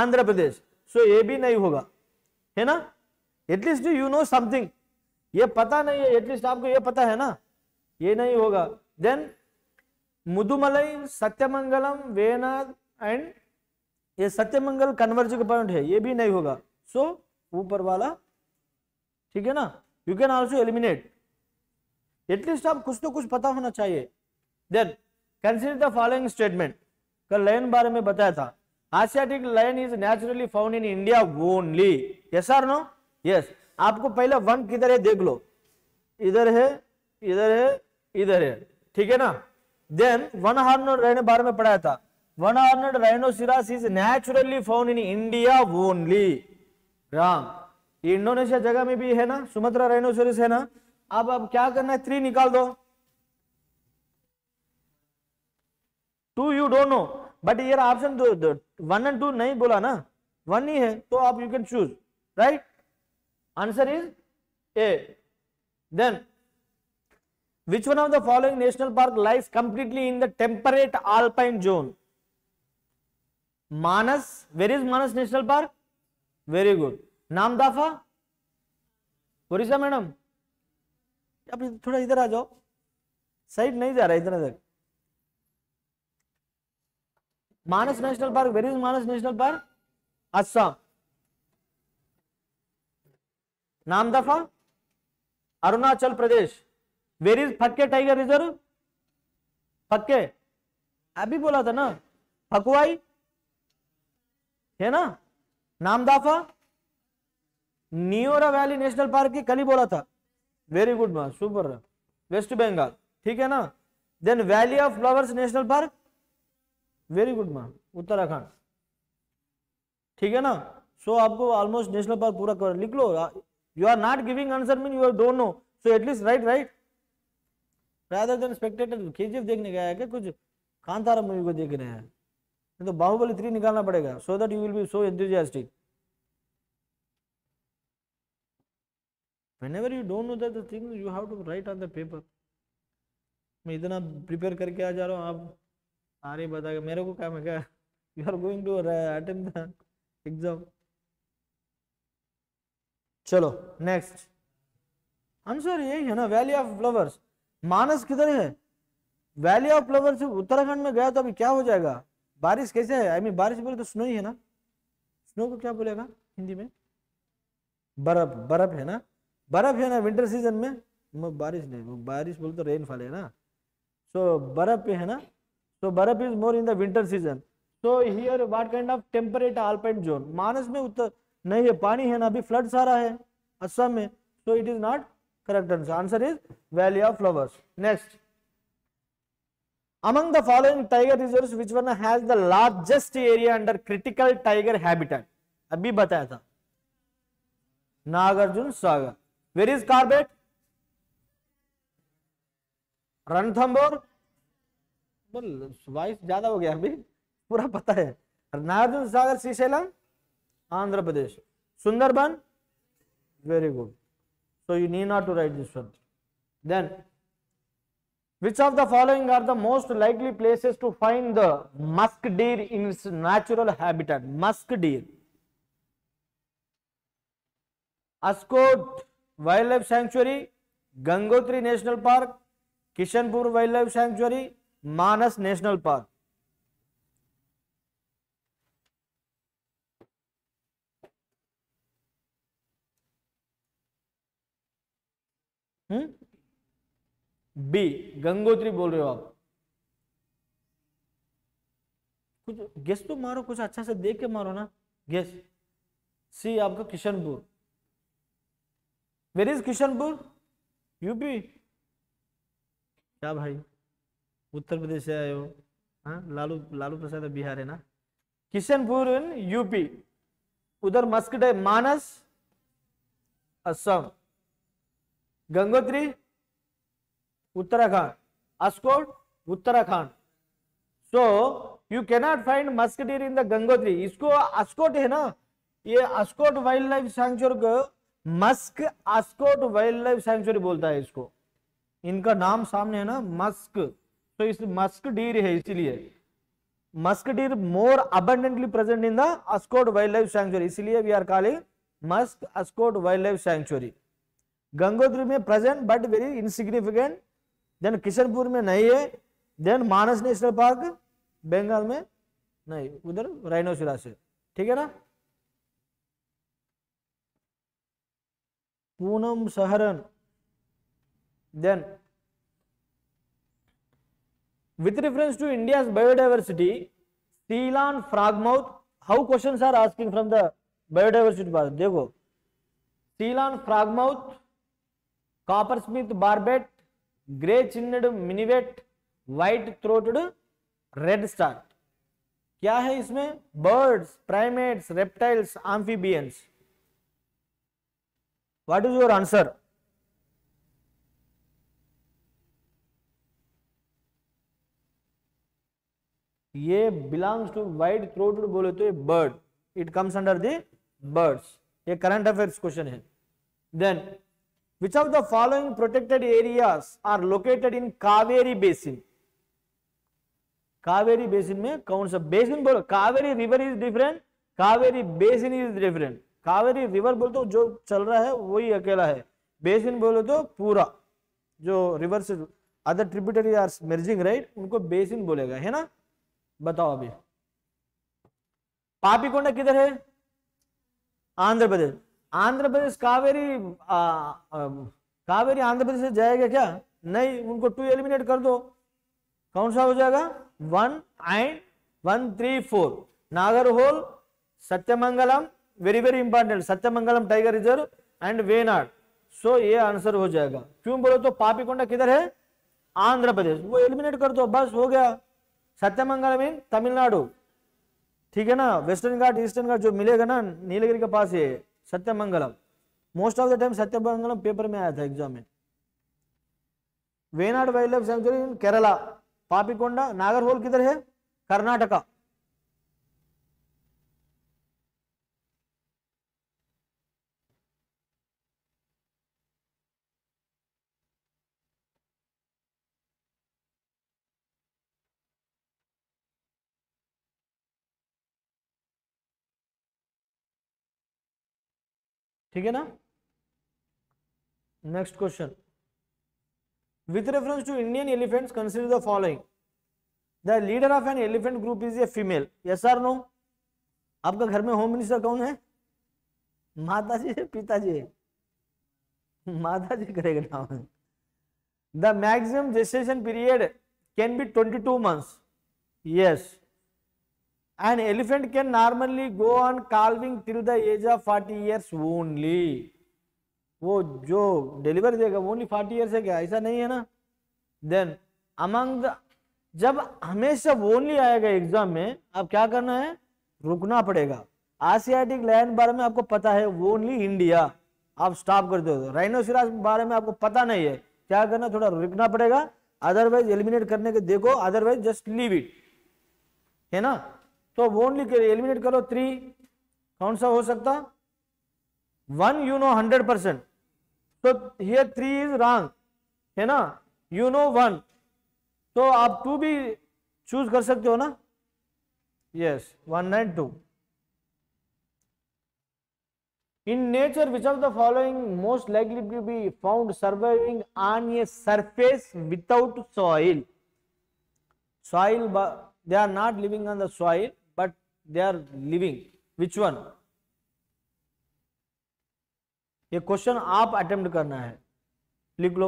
Andhra Pradesh so ये भी नहीं होगा है ना एटलीस्ट यू नो समथिंग ये पता नहीं है एटलीस्ट आपको ये पता है ना ये नहीं होगा देन मुदुमलई सत्यमंगलम वेनाद एंड ये सत्यमंगल कन्वर्ज का पॉइंट है ये भी नहीं होगा सो ऊपर वाला ठीक है ना you can also eliminate at least आप कुछ तो कुछ पता होना चाहिए then consider the following statement कल लाइन बारे में बताया था Asiatic lion is naturally found in India only yes or no yes आपको पहले वन किधर है देख लो इधर है इधर है इधर है ठीक है ना देन वन हार्न रहने बारे में पढ़ाया था one horned rhinoceros is naturally found in India only राम इंडोनेशिया जगह में भी है ना सुमद्रा रेनोसोरिस है ना अब अब क्या करना है थ्री निकाल दो two you don't know but ये ऑप्शन वन एंड टू नहीं बोला ना वन ही है तो आप you can choose right answer is A then which one of the following national park lies completely in the temperate alpine zone Manas where is Manas national park very good Namdapha ओरिशा madam आप थोड़ा इधर आ जाओ side नहीं जा रहा इधर तक Manas national park where is Manas national park Assam Namdapha Arunachal Pradesh where is Pakke tiger reserve Pakke अभी बोला था ना फकुआई है ना Namdapha Neora valley national park की कल ही बोला था very good ma'am super West Bengal ठीक है ना then valley of flowers national park very good ma'am Uttarakhand ठीक है ना सो so, आपको ऑलमोस्ट नेशनल पार्क पूरा कर लिख लो you are not giving answer mean you don't know so at least write write rather than spectator के देखने गया है क्या कुछ कांतारा मूवी को देख रहे हैं तो बाहुबली थ्री निकालना पड़ेगा so that you will be so enthusiastic ever you don't know that the thing you have to write on the paper मैं इतना प्रिपेयर करके आ जा रहा हूँ आप आ रही बता के मेरे को क्या मैं क्या you are going to attempt the exam चलो नेक्स्ट आंसर यही है ना वैली ऑफ फ्लावर्स मानस किधर है वैली ऑफ फ्लावर्स उत्तराखंड में गया तो अभी क्या हो जाएगा बारिश कैसे है आई मीन बारिश बोले तो स्नो ही है ना स्नो को क्या बोलेगा हिंदी में बर्फ बर्फ है ना बर्फ है ना विंटर सीजन में बारिश नहीं बारिश बोले तो रेनफॉल है ना सो बर्फ है ना so barf is more in the winter season so here what kind of temperate alpine zone Manas में उत्तर नहीं है पानी है ना अभी फ्लड सारा है असम में so it is not correct answer answer is valley of flowers next among the following tiger reserves which one has the largest area under critical tiger habitat अभी बताया था नागार्जुन सागर वेर इज कार्बेट रणथंबोर बोल वाइस ज्यादा हो गया अभी पूरा पता है Nagarjuna Sagar Srisailam Andhra Pradesh Sundarbans very good so you need not to write this one then Which of the following are the most likely places to find the musk deer in its natural habitat? Musk deer. Ascot Wildlife Sanctuary, Gangotri National Park, Kishanpur Wildlife Sanctuary, Manas National Park. Hmm? B Gangotri बोल रहे हो आप कुछ guess तो मारो कुछ अच्छा से देख के मारो ना गेस सी आपका Kishanpur where is Kishanpur UP क्या भाई उत्तर प्रदेश से आए हो हाँ, लालू लालू प्रसाद बिहार है ना किशनपुर इन यूपी उधर मस्कट है Manas Assam Gangotri Uttarakhand. Ascot, Uttarakhand. So you cannot find deer in the Gangotri. इसको अस्कोट है ना ये अस्कोट वाइल्ड लाइफ सेंचुरी को musk Askot wildlife sanctuary बोलता है इसको इनका नाम सामने है ना मस्क तो इस मस्क डीर है इसीलिए musk deer more abundantly present in the Askot wildlife sanctuary इसीलिए we are calling musk Askot wildlife sanctuary Gangotri में present but very insignificant then Kishanpur में नहीं है then Manas national park Bengal में नहीं उधर राइनोसिला से ठीक है ना Poonam Saharan then with reference to India biodiversity Ceylon frogmouth how question are asking from the biodiversity park देखो Ceylon frogmouth copper Smith barbet grey chinned minivet white throated redstart क्या है इसमें birds primates reptiles amphibians what is your answer ये belongs to white throated बोले तो ये bird it comes under the birds ये current affairs question है then Which of the following protected areas are located in Kaveri basin? Kaveri basin में कौन सा basin बोलो Kaveri river is different, Kaveri basin is different. Kaveri river bol to jo chal raha hai wahi akela hai basin bol to pura jo river से other tributary are merging right उनको basin बोलेगा है ना बताओ अभी पापी कोंडा किधर है आंध्र आंध्र प्रदेश कावेरी कावेरी आंध्र प्रदेश से जाएगा क्या नहीं उनको टू एलिमिनेट कर दो कौन सा हो जाएगा one and one three four Nagarhole Sathyamangalam very very important Sathyamangalam tiger reserve and Wayanad so ये आंसर हो जाएगा क्यों बोलो तो पापीकोंडा किधर है आंध्र प्रदेश वो एलिमिनेट कर दो बस हो गया सत्यमंगलम इन तमिलनाडु ठीक है ना वेस्टर्न घाट ईस्टर्न घाट जो मिलेगा ना नीलगिरी के पास ये Sathyamangalam most of the time Sathyamangalam paper में आया था एग्जाम में Wayanad wildlife sanctuary in Kerala Papikonda Nagarhole किधर है कर्नाटका ठीक है ना next question with reference to Indian elephant consider the following the leader of an elephant group is a female yes or no आपका घर में होम मिनिस्टर कौन है माता जी है पिताजी माता जी करेगा नाम the maximum gestation period can be twenty two months yes An elephant can normally go on calving till the age of 40 years only. वो जो डिलीवर देगा ओनली फोर्टी ईयर्स है क्या ऐसा नहीं है ना देन अमंग द जब हमेशा ओनली आएगा एग्जाम में अब क्या करना है रुकना पड़ेगा आसियाटिक लैंड बारे में आपको पता है ओनली इंडिया आप स्टॉप कर दो राइनोसिरास बारे में आपको पता नहीं है क्या करना थोड़ा रुकना पड़ेगा अदरवाइज एलिमिनेट करने के देखो अदरवाइज जस्ट लीव इट है ना तो ओनली एलिमिनेट करो थ्री कौन सा हो सकता one you know hundred percent तो ये थ्री इज रॉन्ग है ना यू नो वन तो आप टू भी चूज कर सकते हो ना yes one nine two in nature which of the following most likely to be found surviving on a surface without soil soil they are not living on the soil they are living which one ये question आप attempt करना है लिख लो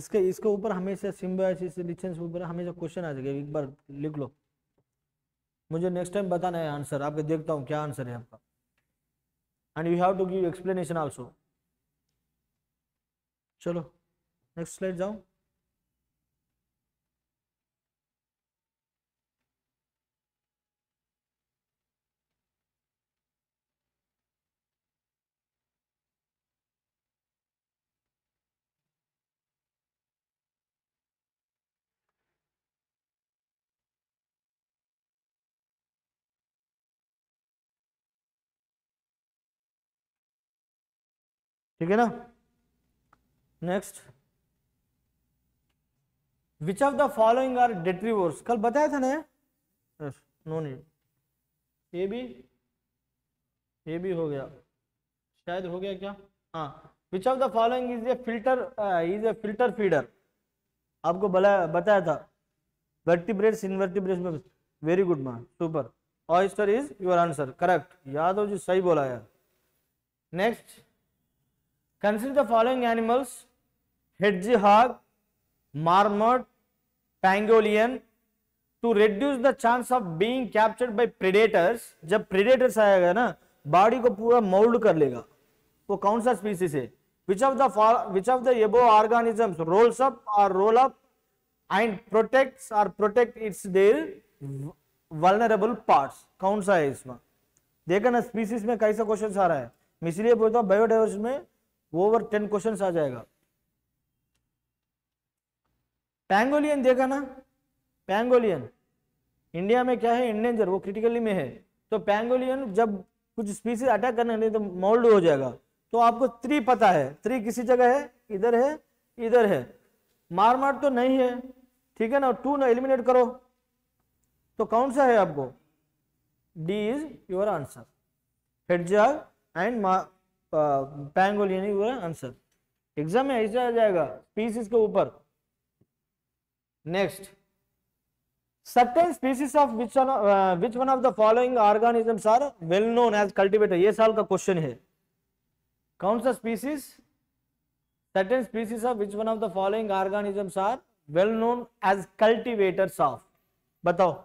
इसके इसके ऊपर हमेशा Symbiosis relations ऊपर हमेशा क्वेश्चन आ जाएगा एक बार लिख लो मुझे नेक्स्ट टाइम बताना है आंसर आपके देखता हूँ क्या आंसर है आपका and you have to give explanation also चलो नेक्स्ट स्लाइड जाऊँ ठीक है ना next which of the following are detritivores कल बताया था ना no need A B A B हो गया शायद हो गया क्या हाँ which of the following is a filter is a filter feeder आपको बताया था वर्टिब्रेट्स इनवर्टिब्रेट्स में very good ma'am super oyster is your answer correct याद हो जी सही बोला यार next Consider the following animals hedgehog, marmot, pangolin. To reduce the chance of being captured by predators, जब predators आएगा ना बॉडी को पूरा मोल्ड कर लेगा वो कौन सा स्पीसीज है which of the which of the above organisms rolls up or roll up and protects or protect its their vulnerable parts कौन सा है इसमें देखा ना स्पीसीज में कैसा क्वेश्चन आ रहा है इसलिए बोलता हूँ बायोडाइवर्सिटी में ओवर टेन क्वेश्चन आ जाएगा पैंगोलियन देखा ना पैंगोलियन इंडिया में क्या है इंडेंजर वो क्रिटिकली में है तो पैंगोलियन जब कुछ स्पीसीज अटैक करने नहीं तो मोल्ड हो जाएगा तो आपको त्री पता है त्री किसी जगह है इधर है इधर है मार मार तो नहीं है ठीक है ना टू ना एलिमिनेट करो तो कौन सा है आपको D is your answer hedgehog and pangolin ही हुआ आंसर एग्जाम में ऐसा आ जाएगा स्पीसीज के ऊपर next certain species of which which one of the following organisms are well known as cultivator ये साल का क्वेश्चन है कौन सा species certain species of which one of the following organisms are well known as cultivators of बताओ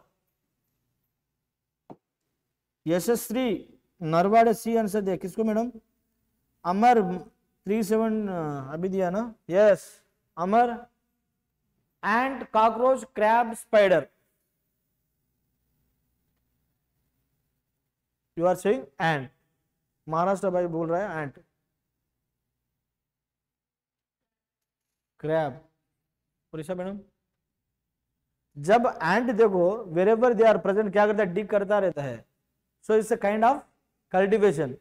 Yashasvi नरवाड़ C answer दे किसको madam अमर three seven अभी दिया ना yes Amar and cockroach crab spider you are saying and Maharashtra भाई बोल रहा है एंड क्रैब उड़ीसा मैडम जब एंट देखो एवर दे आर प्रेजेंट क्या करता है डिक करता रहता है so it's a kind of cultivation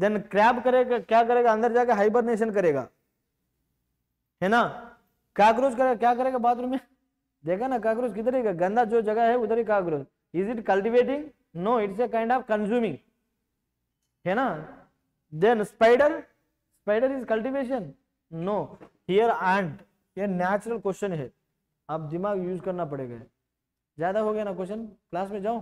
then crab करेगा क्या करेगा अंदर जाके हाइबरनेशन करेगा है ना काक्रोच करेगा क्या करेगा बाथरूम में देखा ना काक्रोच किधर ही गंदा जो जगह है उधर ही cockroach is it cultivating no it's a kind of consuming है ना then spider spider is cultivation no here and ये नेचुरल क्वेश्चन है आप दिमाग यूज करना पड़ेगा ज्यादा हो गया ना क्वेश्चन क्लास में जाऊं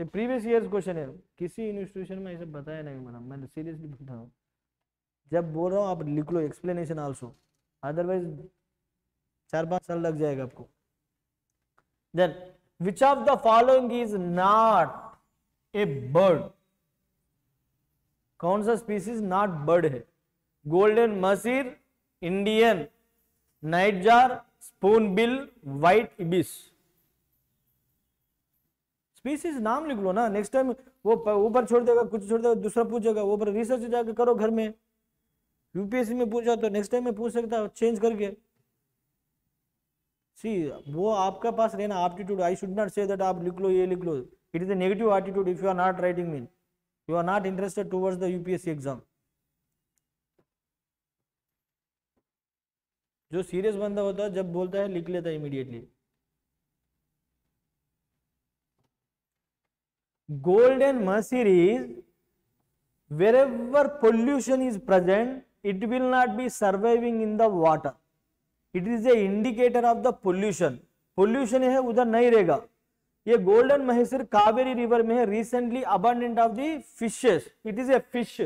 ये प्रीवियस ईयर क्वेश्चन है किसी इंस्टीट्यूशन में ऐसे बताया नहीं मैडम मैं सीरियसली बता रहा हूँ जब बोल रहा हूँ आप लिख लो एक्सप्लेनेशन आल्सो अदरवाइज चार पाँच साल लग जाएगा आपको then which of the following is not a bird कौन सा स्पीसीज नॉट बर्ड है golden mahseer Indian nightjar spoonbill white ibis species नाम लिख लो ना नेक्स्ट टाइम वो ऊपर छोड़ देगा कुछ छोड़ देगा दूसरा पूछेगा वो पर रिसर्च जाकर करो घर में यूपीएससी में पूछा तो नेक्स्ट टाइम में पूछ सकता है चेंज करके सी वो आपका पास रहना aptitude I should not say that आप लिख लो ये लिख लो it is a negative attitude if you are not writing mean you are not interested towards the UPSC exam जो सीरियस बंदा होता है जब बोलता है लिख लेता है immediately golden mercury is wherever pollution is present it will not be surviving in the water it is a indicator of the pollution pollution hai udhar nahi rahega ye golden mahseer kaveri river mein recently abundant of the fishes it is a fish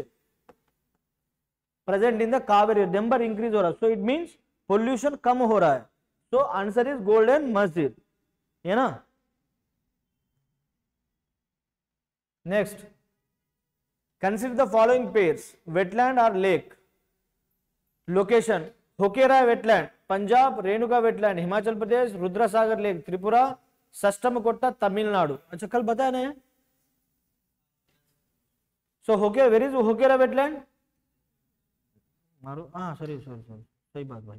present in the kaveri Kaveri number increase हो रहा है so it means pollution कम हो रहा है तो answer is golden मस्जिद है Next, consider the following pairs wetland or lake. Location Hokera wetland, Punjab, Renuka wetland, Himachal Pradesh, Rudra Sagar lake, Tripura, Sastamkota, Tamil Nadu. अच्छा कल बताया ना है सो होके वेर इज होकेरा वेटलैंड मारो हाँ सॉरी सॉरी सॉरी सही बात भाई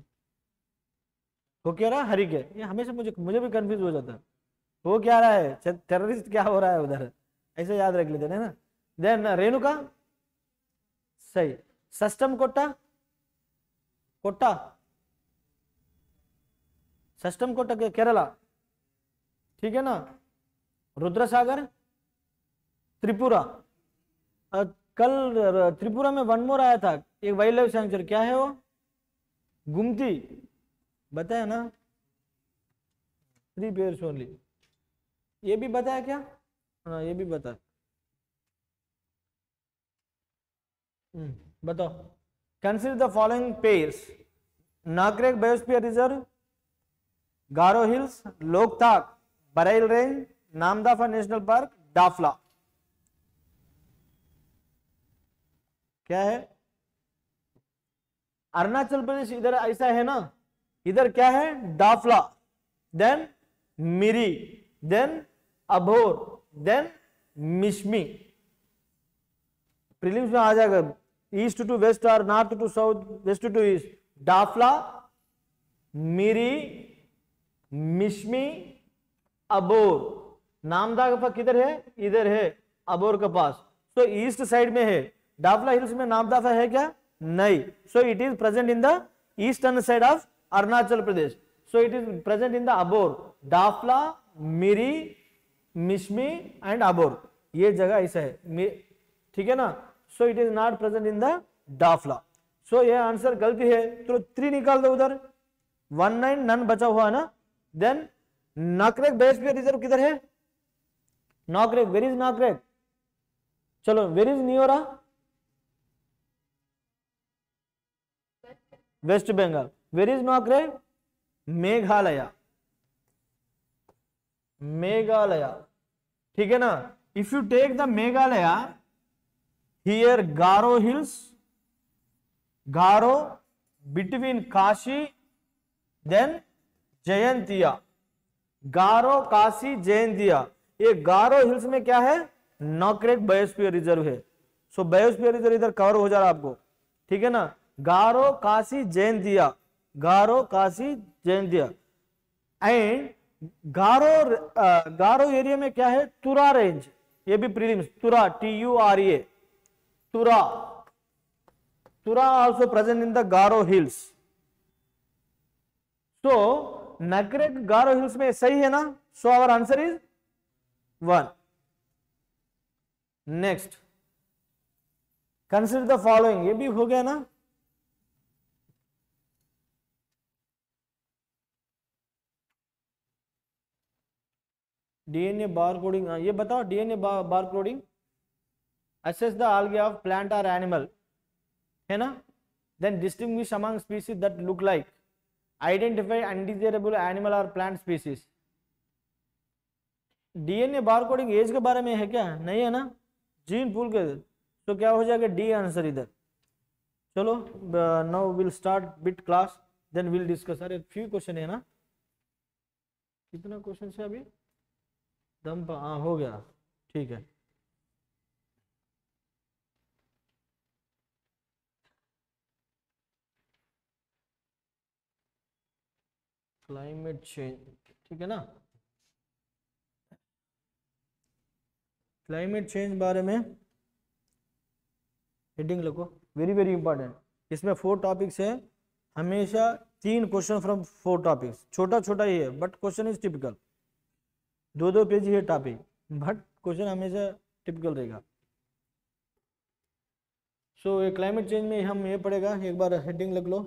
हो क्या रहा हरी के ये हमेशा मुझे मुझे भी कंफ्यूज हो जाता है हो क्या रहा है टेररिस्ट क्या हो रहा है उधर ऐसे याद रख लेते हैं ना देन uh, रेणुका सही सस्टम कोटा कोटा सस्टम कोटा के केरला ठीक है ना रुद्रसागर त्रिपुरा आ, कल त्रिपुरा में वन मोर आया था एक वाइल्ड लाइफ सेंचुरी क्या है वो गुमती बताया ना थ्री पेयर्स ओनली ये भी बताया क्या हाँ ये भी बता हम्म, बताओ consider the following pairs Nokrek biosphere reserve Garo hills Loktak Barail range Namdapha national park Dafla क्या है अरुणाचल प्रदेश इधर ऐसा है ना इधर क्या है Dafla then Miri then Abor then Mishmi prelims में आ जाएगा ईस्ट टू वेस्ट और north to south west to east Dafla Miri Mishmi Abor नामदा का किधर है इधर है अबोर के पास सो ईस्ट साइड में है डाफला हिल्स में नामदाफा है क्या नहीं so it is present in the eastern side of Arunachal Pradesh so it is present in the Abor Dafla Miri Mishmi and Abor ये जगह ऐसा है ठीक है ना so it is not present in the Dafla so ये आंसर गलत है तो थ्री निकाल दो उधर वन नाइन नन बचा हुआ है ना देन नाक्रेक बेस पे रिजर्व किधर है नॉकरेक वेर इज नाक्रेक चलो where is Neora west Bengal where is Nokrek Meghalaya Meghalaya ठीक है ना if you take the Meghalaya here Garo hills Garo between Khasi then Jaintia Garo Khasi Jaintia ये गारो हिल्स में क्या है नॉकरेक बायोस्फीयर रिजर्व है सो बायोस्फीयर रिजर्व इधर कवर हो जा रहा आपको ठीक है ना गारो काशी जयंतिया गारो काशी जयंतिया एंड गारो गारो एरिया में क्या है तुरा रेंज ये भी prelims Tura T U R A Tura Tura also present in the Garo hills तो नगरेट गारो हिल्स में सही है ना so our answer is one next consider the following ये भी हो गया ना डीएनए बार कोडिंग ये बताओ DNA bar coding assess the algae of plant or animal है ना then distinguish among species that look like identify undesirable animal or plant species DNA bar coding as के बारे में है क्या नहीं है ना जीन पूल के तो क्या हो जाएगा डी आंसर इधर चलो now will start bit class then will discuss अरे फ्यू क्वेश्चन है ना कितना क्वेश्चन है अभी दम हाँ हो गया ठीक है क्लाइमेट चेंज ठीक है ना क्लाइमेट चेंज बारे में हेडिंग लिखो वेरी वेरी इंपॉर्टेंट इसमें फोर टॉपिक्स है हमेशा तीन क्वेश्चन फ्रॉम फोर टॉपिक्स छोटा छोटा ही है बट क्वेश्चन इज टिपिकल दो दो पेज है टॉपिक बट क्वेश्चन हमेशा टिपिकल रहेगा सो so, ये क्लाइमेट चेंज में हम ये पड़ेगा एक बार हेडिंग लग लो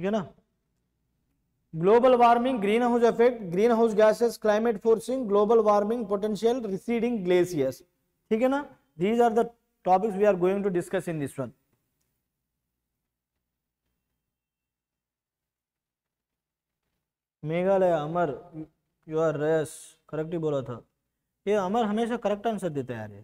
ठीक है ना global warming green house effect green house gases climate forcing global warming potential receding glaciers ठीक है ना these are the topics we are going to discuss in this one Meghalaya Amar you are race correct ही बोला था ये अमर हमेशा correct answer देता है यार ये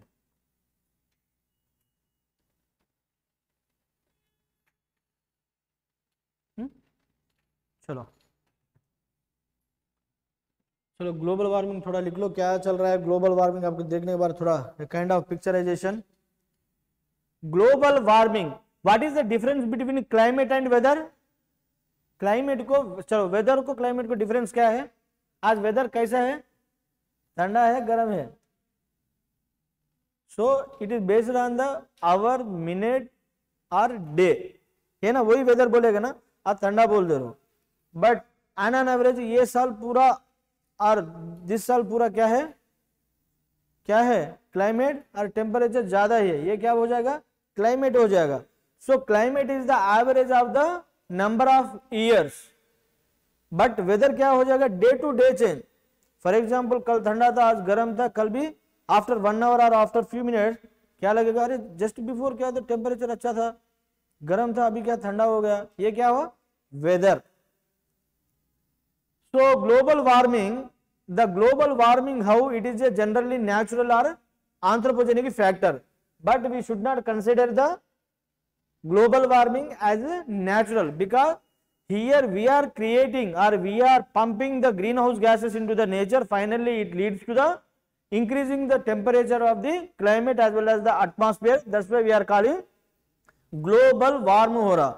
चलो चलो ग्लोबल वार्मिंग थोड़ा लिख लो क्या चल रहा है ग्लोबल वार्मिंग आपको देखने के बाद थोड़ा kind of picturization global warming what is the difference between climate and weather climate को चलो वेदर को क्लाइमेट को डिफरेंस क्या है आज वेदर कैसा है ठंडा है गर्म है so it is based on the hour minute और डे है ना वही वेदर बोलेगा ना आज ठंडा बोल दे रहा हूँ बट एन एन एवरेज ये साल पूरा और जिस साल पूरा क्या है क्या है क्लाइमेट और टेम्परेचर ज्यादा है ये क्या हो जाएगा क्लाइमेट हो जाएगा so climate is the average of the number of years but weather क्या हो जाएगा day to day change for example कल ठंडा था आज गर्म था कल भी आफ्टर वन आवर और आफ्टर फ्यू मिनट क्या लगेगा अरे जस्ट बिफोर क्या था टेम्परेचर अच्छा था गर्म था अभी क्या ठंडा हो गया ये क्या हुआ weather so global warming the global warming how it is a generally natural or anthropogenic factor but we should not consider the global warming as natural because here we are creating or we are pumping the greenhouse gases into the nature finally it leads to the increasing the temperature of the climate as well as the atmosphere that's why we are calling global warm हो रहा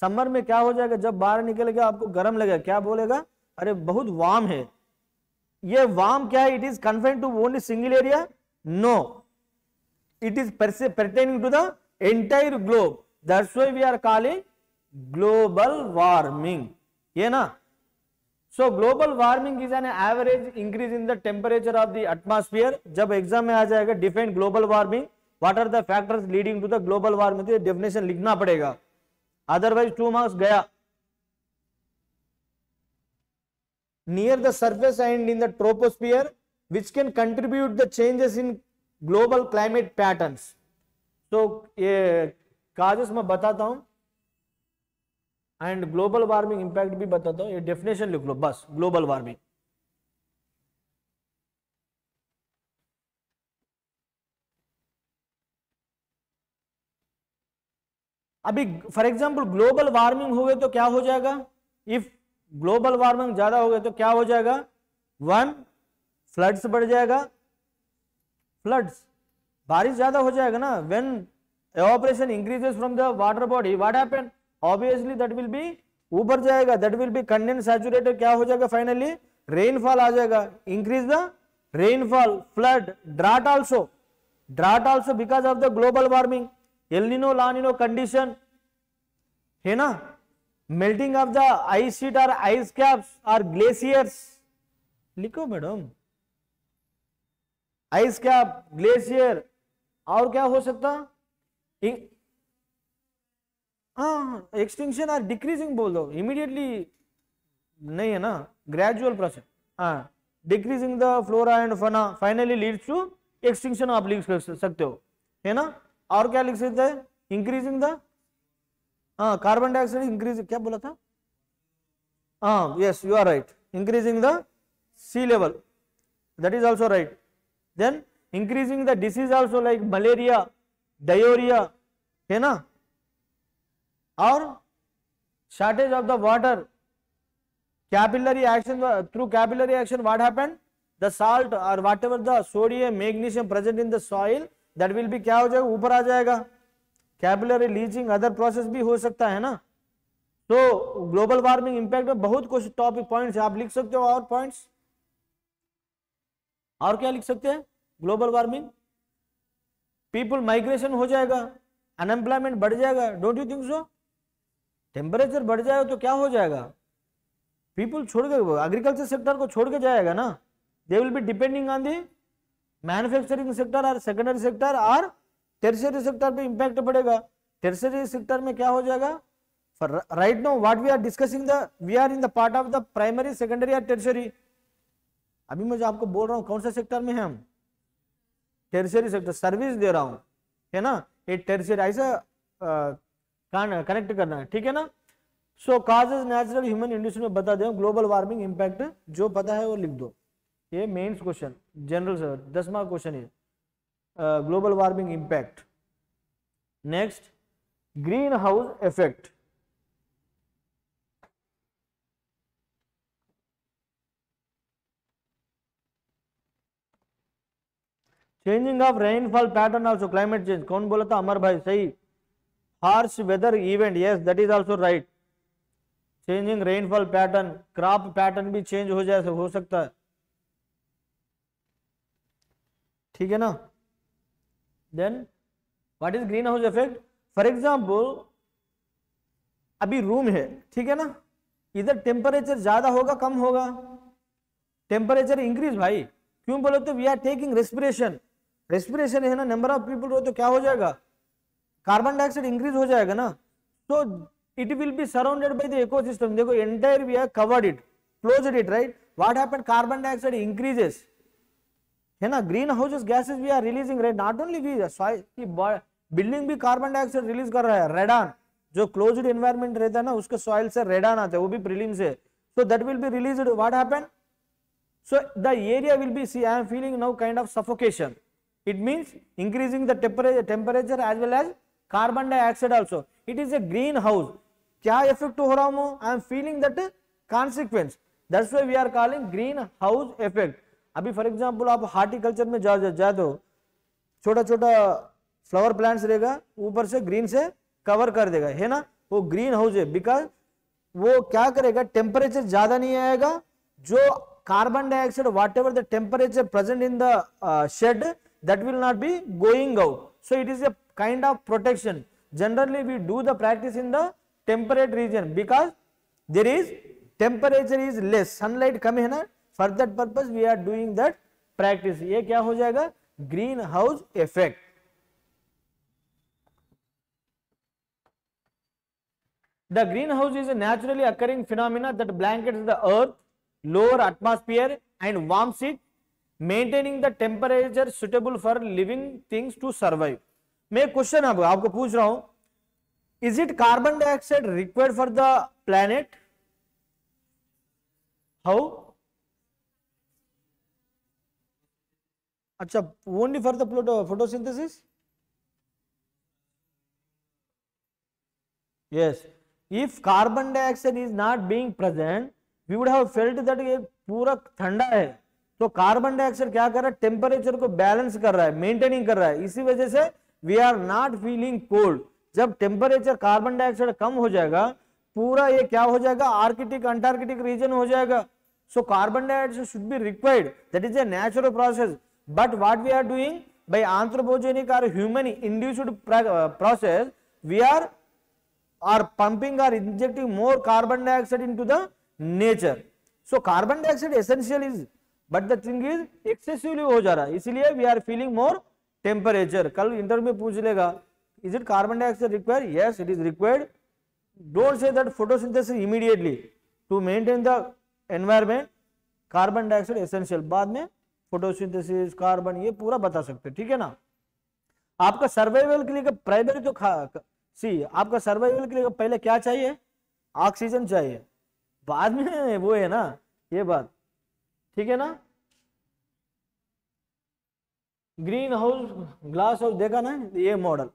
summer में क्या हो जाएगा जब बाहर निकलेगा आपको गर्म लगेगा क्या बोलेगा अरे बहुत वार्म है ये वार्म क्या है it is confined to only single area no it is pertaining to the entire globe that's why we are calling global warming ये ना so global warming is an average increase in the temperature of the atmosphere जब exam में आ जाएगा define global warming what are the factors leading to the global warming definition लिखना पड़ेगा otherwise two marks गया near the surface and in the troposphere which can contribute the changes in global climate patterns so ye causes मैं batata hu and global warming impact bhi batata hu ye definition likh lo bas global warming अभी for example global warming हो गए तो क्या हो जाएगा if global warming ज्यादा हो गया तो क्या हो जाएगा वन फ्लड्स बढ़ जाएगा फ्लड्स बारिश ज्यादा हो जाएगा ना when evaporation increases from the water body what happen obviously that will be ऊपर जाएगा that will be condense saturated क्या हो जाएगा फाइनली रेनफॉल आ जाएगा increase the rainfall flood drought also drought also because of the global warming El Nino La Nina condition है ना melting of the ice sheet or ice caps or glaciers लिखो madam ice cap glacier और क्या हो सकता हाँ एक्सटिंक्शन और decreasing बोल दो इमीडिएटली नहीं है ना ग्रेजुअल प्रोसेस हाँ decreasing the flora and fauna finally leads to extinction आप लिख सकते हो है ना और क्या लिख सकते हैं इंक्रीजिंग द हाँ कार्बन डाइऑक्साइड इंक्रीज क्या बोला था हाँ yes you are right increasing the sea level that is also right then increasing the disease also like malaria diarrhoea है ना और shortage of the water capillary action through capillary action what happened the salt और whatever the sodium magnesium present in the soil that will be क्या हो जाएगा ऊपर आ जाएगा vocabulary leasing other process भी हो सकता है ना तो ग्लोबल वार्मिंग इंपैक्ट में बहुत कुछ टॉपिक पॉइंट्स आप लिख सकते हो और पॉइंट्स और क्या लिख सकते हैं ग्लोबल वार्मिंग पीपल माइग्रेशन हो जाएगा अनएम्प्लॉयमेंट बढ़ जाएगा don't you think so temperature बढ़ जाएगा तो क्या हो जाएगा पीपल छोड़ के एग्रीकल्चर सेक्टर को छोड़ के जाएगा ना they will be depending on the manufacturing sector और सेकेंडरी सेक्टर और टेरसरी सेक्टर पे इंपैक्ट पड़ेगा टेरसरी सेक्टर में क्या हो जाएगा for right now what we are discussing the we are in the part of the primary secondary या tertiary अभी मैं जो आपको बोल रहा हूँ कौन सा सेक्टर में है हम टेरसरी सेक्टर सर्विस दे रहा हूँ है ना ये टेरसरी ऐसा कनेक्ट करना है ठीक है ना so causes natural human industry में बता दे ग्लोबल वार्मिंग इंपैक्ट जो पता है वो लिख दो ये मेन्स क्वेश्चन जनरल सर दसवा क्वेश्चन है global warming impact next green house effect changing of rainfall pattern also climate change कौन बोला था अमर भाई सही harsh weather event yes that is also right changing rainfall pattern crop pattern भी change हो जाए हो सकता है ठीक है ना then what is greenhouse effect for example अभी रूम है ठीक है ना इधर टेम्परेचर ज्यादा होगा कम होगा टेम्परेचर इंक्रीज भाई क्यों बोलो तो we are taking respiration respiration है ना नंबर ऑफ पीपल तो क्या हो जाएगा कार्बन डाइऑक्साइड इंक्रीज हो जाएगा ना so it will be surrounded by the ecosystem देखो entire we are covered it close it right what happened carbon dioxide increases है ना green houses gases we are releasing red not only we soil की building भी carbon dioxide release कर रहा है radon जो closed environment रहता है ना उसके सॉइल से रेडान आता है वो भी प्रिलिम से so that will be released what happened so the area will be see i am feeling now kind of suffocation it means increasing the temperature temperature as well as carbon dioxide also it is a greenhouse kya effect ho raha hu i am feeling that consequence that's why we are calling greenhouse effect अभी for example आप horticulture में जा जा तो छोटा छोटा flower plants रहेगा ऊपर से ग्रीन से कवर कर देगा है ना वो ग्रीन हाउस है बिकॉज वो क्या करेगा टेम्परेचर ज्यादा नहीं आएगा जो carbon dioxide whatever the temperature present in the shade that will not be going out so it is a kind of protection generally we do the practice in the temperate region because there is temperature is less sunlight कम है ना for that purpose we are doing that practice ये क्या हो जाएगा green house effect The greenhouse is a naturally occurring phenomena that blankets the earth, lower atmosphere and warms it, maintaining the temperature suitable for living things to survive. मैं question अब आपको पूछ रहा हूं is it carbon dioxide required for the planet how अच्छा only for the photosynthesis yes if carbon dioxide is not being present we would have felt that ये पूरा ठंडा है तो कार्बन डाइऑक्साइड क्या कर रहा है टेम्परेचर को बैलेंस कर रहा है मेंटेनिंग कर रहा है इसी वजह से we are not feeling cold जब टेम्परेचर कार्बन डाइऑक्साइड कम हो जाएगा पूरा ये क्या हो जाएगा आर्किटिक अंटार्किटिक रीजन हो जाएगा so carbon dioxide should be required that is a natural process but what we are doing by anthropogenic or human induced process we are are pumping or injecting more carbon dioxide into the nature so carbon dioxide essential is but the thing is excessively हो जा रहा है इसलिए we are feeling more temperature कल interview में पूछ लेगा is it carbon dioxide required yes it is required don't say that photosynthesis immediately to maintain the environment carbon dioxide essential बाद में फोटोसिंथेसिस कार्बन ये पूरा बता सकते ठीक है ना आपका सर्वाइवल के लिए प्राइमरी तो सी आपका सर्वाइवल के लिए पहले क्या चाहिए ऑक्सीजन चाहिए बाद में वो है ना ये बात ठीक है ना ग्रीन हाउस ग्लास हाउस देखा ना ये मॉडल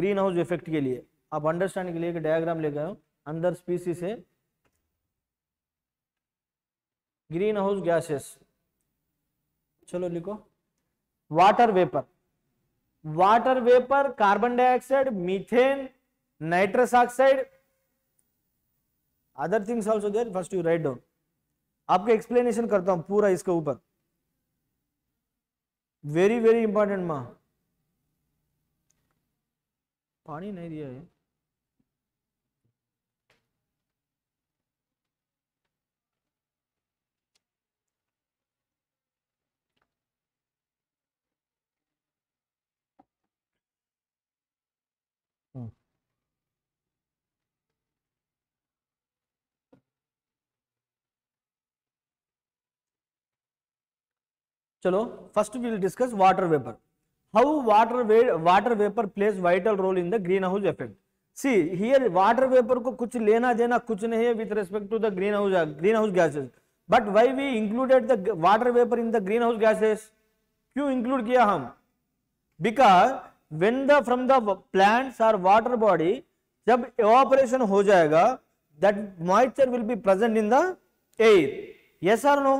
ग्रीन हाउस इफेक्ट के लिए आप अंडरस्टैंड के लिए एक डायग्राम ले गए हो अंदर स्पीसीस है ग्रीन हाउस गैसेस चलो लिखो water vapour water vapour carbon dioxide methane nitrous oxide other things also there first you write down आपको एक्सप्लेनेशन करता हूं पूरा इसके ऊपर वेरी वेरी इंपॉर्टेंट मां पानी नहीं दिया है Hmm. चलो first we'll discuss water vapour how water water vapour plays vital role in the green house effect see here water vapour को कुछ लेना देना कुछ नहीं है with respect to the green house green house gases but why we included the water vapour in the green house gases क्यों include किया हम because when the from the plants or water body जब evaporation हो जाएगा that moisture will be present in the air yes or no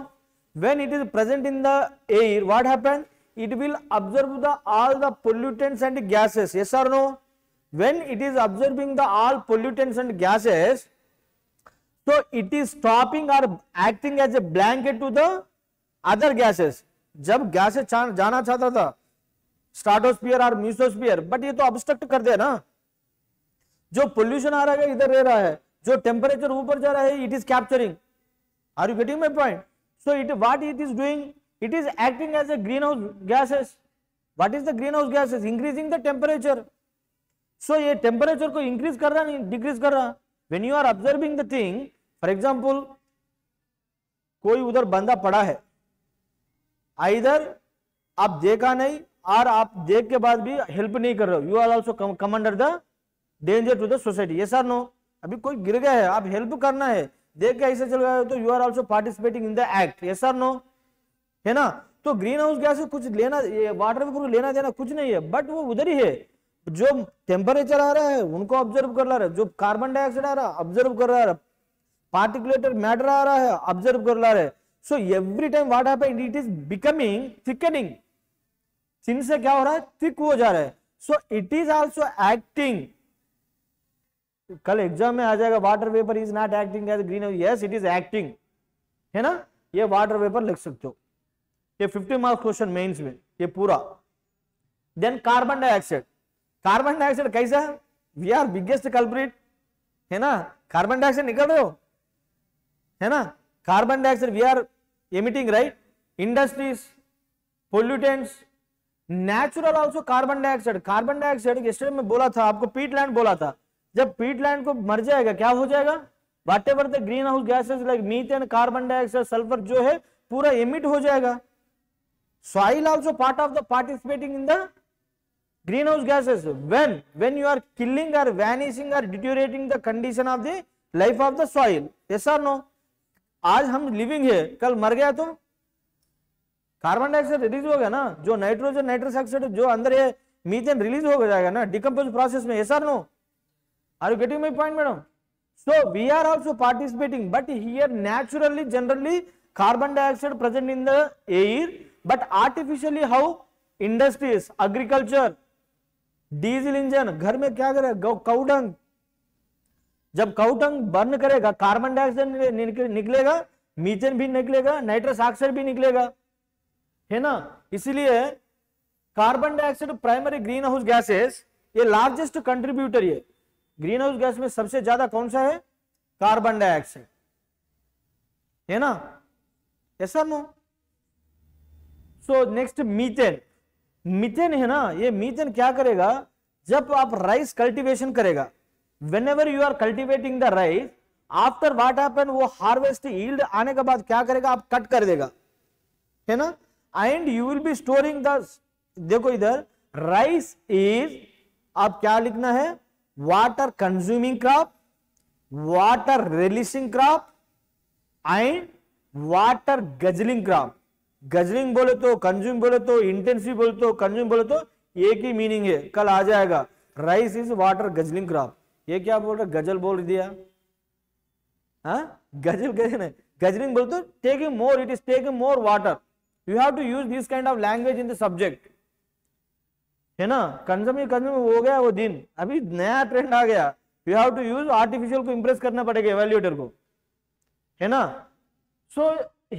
when it is present in the air what happens it will absorb the all the pollutants and gases yes or no when it is absorbing the all pollutants and gases so it is stopping or acting as a blanket to the other gases जब gases जाना चाहता था स्टार्टोस्पियर और म्यूसोस्पियर but ये तो obstruct कर दिया ना जो पोल्यूशन आ रहा है इधर रह रहा है जो टेम्परेचर ऊपर जा रहा है it is capturing are you getting my point so it what it is doing it is acting as a green house gases what is the green house gases increasing the temperature so ये temperature को increase कर रहा नहीं decrease कर रहा when you are observing the thing for example कोई उधर बंदा पड़ा है इधर आप देखा नहीं और आप देख के बाद भी हेल्प नहीं कर रहे हो you are also come under the danger to the society ये सर नो अभी कोई गिर गया है आप हेल्प करना है देख के ऐसे चल गया तो you are also participating in the act ये सर नो है ना तो ग्रीन हाउस गैस कुछ लेना वाटर में लेना देना कुछ नहीं है बट वो उधर ही है जो टेम्परेचर आ रहा है उनको ऑब्जर्व कर ला रहा है जो कार्बन डाइऑक्साइड आ रहा है ऑब्जर्व कर रहा है पार्टिकुलेटर मैटर आ रहा है ऑब्जर्व कर ला रहे so every time what it is becoming thickening चिन्ह से क्या हो रहा है थिक हो जा रहा है so it is also acting कल एग्जाम में आ जाएगा water vapour is not acting as green yes it is acting है ना ये वाटर वेपर लिख सकते हो ये 50 मार्क्स क्वेश्चन मेंस में ये पूरा then carbon dioxide carbon dioxide कैसा है वी आर बिगेस्ट कल्प्रिट है ना कार्बन डाइऑक्साइड निकल रहे हो है ना carbon dioxide we are emitting right industries pollutants natural also carbon dioxide carbon dioxide yesterday में बोला था आपको पीट लैंड बोला था जब पीट लैंड को मर जाएगा क्या हो जाएगा whatever the green house gases like methane carbon dioxide sulphur जो है पूरा एमिट हो जाएगा soil also part of the participating in the green house gases when when you are killing or vanishing or deteriorating the condition of the life of the soil ऐसा no आज हम living है कल मर गया तो कार्बन डाइऑक्साइड रिलीज होगा ना जो नाइट्रोजन नाइट्रस ऑक्साइड जो अंदर है मीथेन रिलीज हो जाएगा ना डिकम्पोज प्रोसेस में ऐसा no are you getting my point madam so we are also participating but here naturally generally carbon dioxide present in the air but artificially how industries agriculture diesel engine घर में क्या करे cow dung जब cow dung burn करेगा carbon dioxide निकलेगा methane भी निकलेगा nitrous oxide भी निकलेगा है ना इसीलिए carbon dioxide primary green house gases ये लार्जेस्ट कंट्रीब्यूटर ये ग्रीन हाउस गैस में सबसे ज्यादा कौन सा है कार्बन डाइऑक्साइड है ना ऐसा no so next methane methane है ना ये मीथेन क्या करेगा जब आप राइस कल्टीवेशन करेगा whenever you are cultivating the rice after what happen वो हार्वेस्ट ईल्ड आने के बाद क्या करेगा आप कट कर देगा है ना and you will be storing the देखो इधर राइस इज अब क्या लिखना है water consuming crop water releasing crop and water guzzling crop guzzling बोले तो कंज्यूम बोले तो इंटेंसिव बोले तो कंज्यूम बोले तो एक ही मीनिंग है कल आ जाएगा rice is water guzzling crop ये क्या बोल रहे गजल बोल दिया हाँ गजल गजल गजलिंग बोले तो taking more it is taking more water you have to use this kind of language in the subject है ना कंज्यूम कंजम हो गया वो दिन अभी नया ट्रेंड आ गया you have to use artificial को इंप्रेस करना पड़ेगा एवेल्यूएटर को है ना so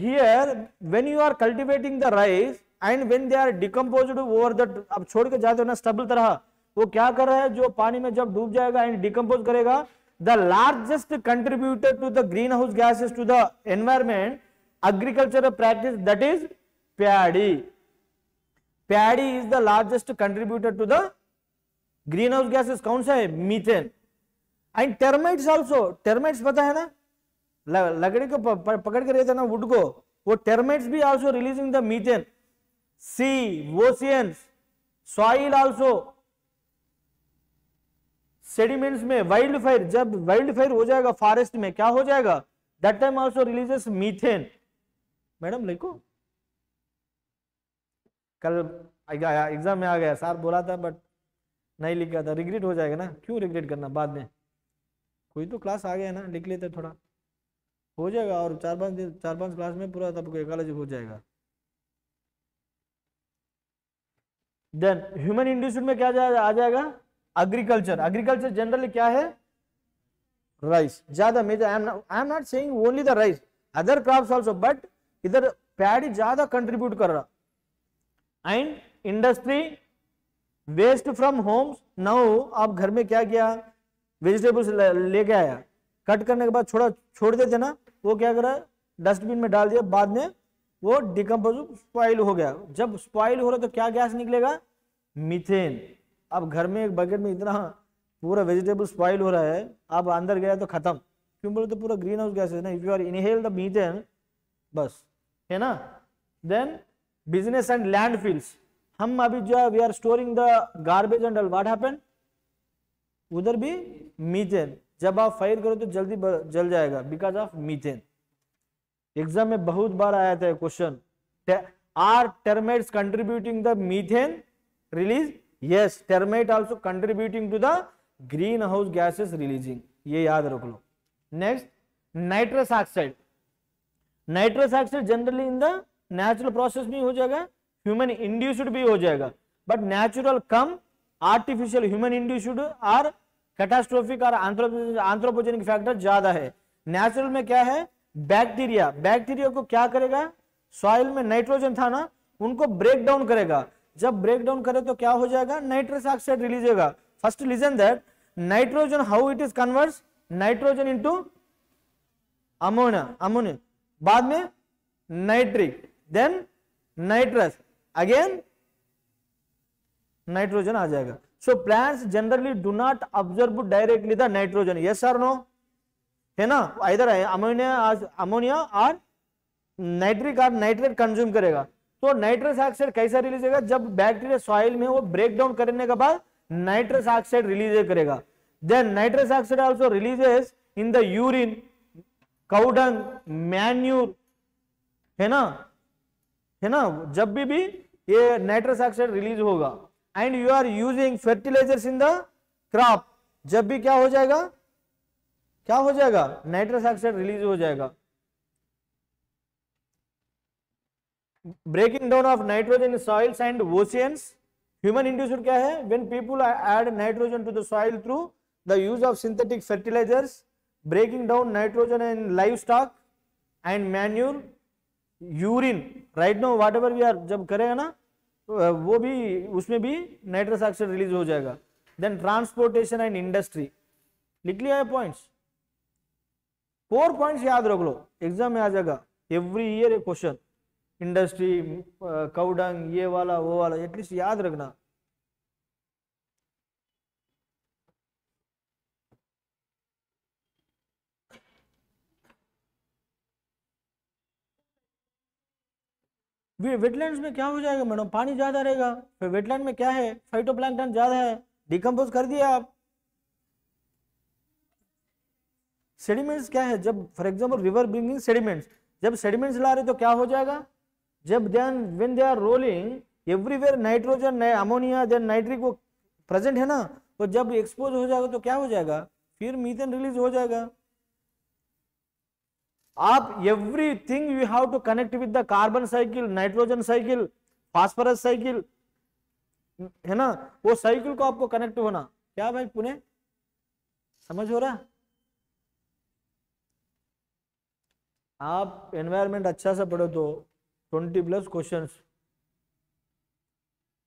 here when you are cultivating the rice and when they are decompose over the अब छोड़ के जाते हो ना स्टबल तरह वो क्या कर रहा है जो पानी में जब डूब जाएगा एंड डिकम्पोज करेगा the largest contributor to the green house gases to the environment agriculture practice that is paddy paddy is the largest contributor to the house gases कौन सा है methane and termites also termites पता है ना लकड़ी को पकड़ के ना वुड को वो टर्माइट्स भी also releasing the methane sea oceans soil also sediments में वाइल्ड फायर जब वाइल्ड फायर हो जाएगा फॉरेस्ट में क्या हो जाएगा that time also releases methane madam लिखो कल एग्ज़ाम में आ गया सर बोला था बट नहीं लिखा था रिग्रेट हो जाएगा ना क्यों रिग्रेट करना बाद में कोई तो क्लास आ गया ना लिख लेते थोड़ा हो जाएगा और चार पाँच दिन चार पाँच क्लास में पूरा तब कॉलेज हो जाएगा देन ह्यूमन इंडस्ट्री में क्या जा, आ जाएगा एग्रीकल्चर एग्रीकल्चर जनरली क्या है राइस ज्यादा major I am not saying only the rice other crops also but इधर पैडी ज्यादा कंट्रीब्यूट कर रहा and industry waste from homes now आप घर में क्या किया वेजिटेबल्स लेके आया कट करने के बाद छोड़ा छोड़ देते ना वो क्या करा डस्टबिन में डाल दिया बाद में वो डिकम्पोज स्पॉइल हो गया जब स्पॉइल हो रहा तो क्या गैस निकलेगा मिथेन अब घर में एक बकेट में इतना पूरा वेजिटेबल स्पॉइल हो रहा है अब अंदर गया तो खत्म क्यों बोले तो पूरा ग्रीन हाउस है ना if you are inhale the methane बस है ना देन बिजनेस एंड लैंडफिल्स हम अभी जो है we are storing the garbage and what happen उधर भी मीथेन जब आप फायर करो तो जल्दी जल जाएगा बिकॉज ऑफ मीथेन एग्जाम में बहुत बार आया था question are termites contributing the methane release yes termite also contributing to the green house gases releasing ये याद रख लो next nitrous oxide nitrous oxide generally in the natural process भी हो जाएगा ह्यूमन इंड्यूस्ड भी हो जाएगा but natural cum artificial human induced और कैटास्ट्रोफिक और आंथ्रोपोजेनिक फैक्टर ज्यादा है नेचुरल में क्या है बैक्टीरिया बैक्टीरिया को क्या करेगा सॉइल में नाइट्रोजन था ना उनको ब्रेक डाउन करेगा जब ब्रेक डाउन करे तो क्या हो जाएगा नाइट्रस ऑक्साइड रिलीज होगा first lesion that nitrogen how it is converse nitrogen into ammonia ammonia बाद में nitric then nitrous again nitrogen आ जाएगा so plants generally do not observe directly the nitrogen yes or no है ना इधर ammonia ammonia और nitric और nitrate consume करेगा तो नाइट्रस ऑक्साइड कैसा रिलीज होगा जब बैक्टीरिया सॉइल में वो ब्रेक डाउन करने के बाद नाइट्रस ऑक्साइड रिलीज करेगा then nitrous oxide also releases in the urine cow dung manure है ना है ना जब भी भी ये नाइट्रस ऑक्साइड रिलीज होगा and you are using fertilisers in the crop जब भी क्या हो जाएगा क्या हो जाएगा नाइट्रस ऑक्साइड रिलीज हो जाएगा breaking down of nitrogen soils and oceans human induced क्या है when people add nitrogen to the soil through the use of synthetic fertilisers breaking down nitrogen in livestock and manure urine right no whatever we are जब करेगा ना तो वो भी उसमें भी नाइट्रस ऑक्साइड रिलीज हो जाएगा देन ट्रांसपोर्टेशन एंड इंडस्ट्री लिख लिया है पॉइंट्स फोर पॉइंट्स याद रख लो एग्जाम में आ जाएगा every year a question industry cow dung ये वाला वो वाला एटलीस्ट याद रखना वेटलैंड में क्या हो जाएगा मैडम पानी ज्यादा रहेगा फिर वेटलैंड में क्या है फाइटो ज्यादा है डिकम्पोज कर दिया आप सेडिमेंट्स क्या है जब for example river bringing sediments जब सेडिमेंट्स ला रहे तो क्या हो जाएगा जब then when they are rolling everywhere nitrogen ammonia then nitric वो प्रेजेंट है ना तो जब एक्सपोज हो जाएगा तो क्या हो जाएगा फिर मीथेन रिलीज हो जाएगा आप everything you have to connect with the carbon cycle nitrogen cycle phosphorus cycle है ना वो साइकिल को आपको कनेक्ट होना क्या भाई पुणे समझ हो रहा आप एनवायरमेंट अच्छा से पढ़ो तो ट्वेंटी प्लस क्वेश्चंस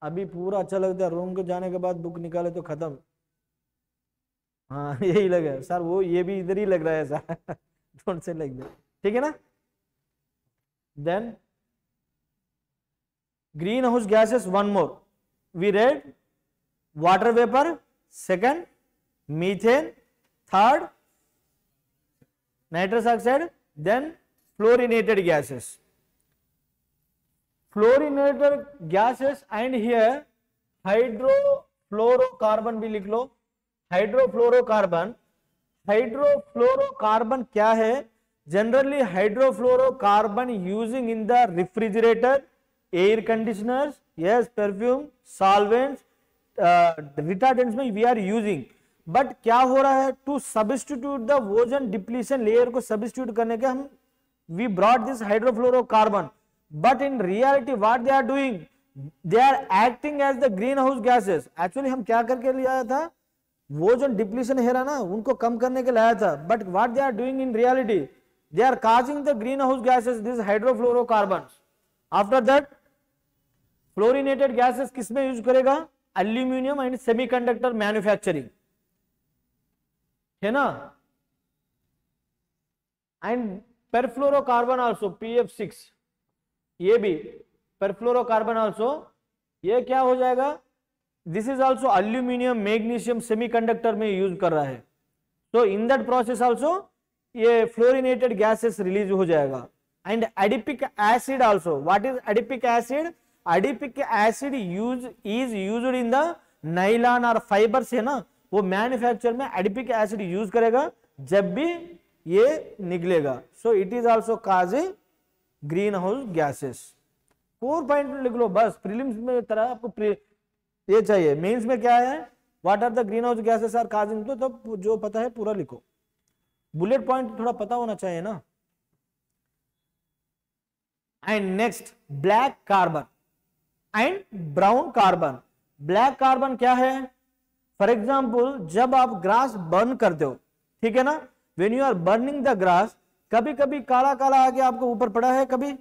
अभी पूरा अच्छा लगता है रूम को जाने के बाद बुक निकाले तो खत्म हाँ [laughs] यही लगे सर वो ये भी इधर ही लग रहा है sir don't say like that ठीक है ना then greenhouse gases one more we read water vapor second methane third nitrous oxide then fluorinated gases fluorinated gases and here hydrofluorocarbon भी लिख लो हाइड्रोफ्लोरोकार्बन हाइड्रोफ्लोरोकार्बन क्या है generally hydrofluorocarbon using in the refrigerator air conditioners yes perfume solvents retardants में we are using but क्या हो रहा है to substitute the ozone depletion layer को सब्सटीट्यूट करने के हम we brought this hydrofluorocarbon but in reality what they are doing they are acting as the green house gases actually हम क्या करके ले आया था वो जो डिप्लीशन है ना उनको कम करने के लाया था but what they are doing in reality they are causing the green house gases this hydrofluorocarbon after that fluorinated gases किसमें यूज करेगा एल्यूमिनियम एंड सेमीकंडक्टर मैन्युफैक्चरिंग है ना एंड पी एफ सिक्स ये भी परफ्लोरोबन ऑल्सो ये क्या हो जाएगा this is also aluminium magnesium semiconductor में यूज कर रहा है so in that process also ये फ्लोरिनेटेड गैसेस रिलीज हो जाएगा and adipic acid also what is adipic acid adipic acid use is use in the nylon और fibre से ना वो मैन्युफैक्चर में एडिपिक एसिड यूज करेगा जब भी ये निकलेगा so it is also causing green house gases four point लिख लो बस प्रीलिम्स में तरह आपको ये चाहिए मेंस में क्या है what are the green house gases are causing तो जो पता है पूरा लिखो बुलेट पॉइंट थोड़ा पता होना चाहिए ना and next black carbon and brown carbon black carbon क्या है फॉर एग्जाम्पल जब आप ग्रास बर्न करते हो ठीक है ना when you are burning the grass कभी कभी काला काला आगे आपको ऊपर पड़ा है कभी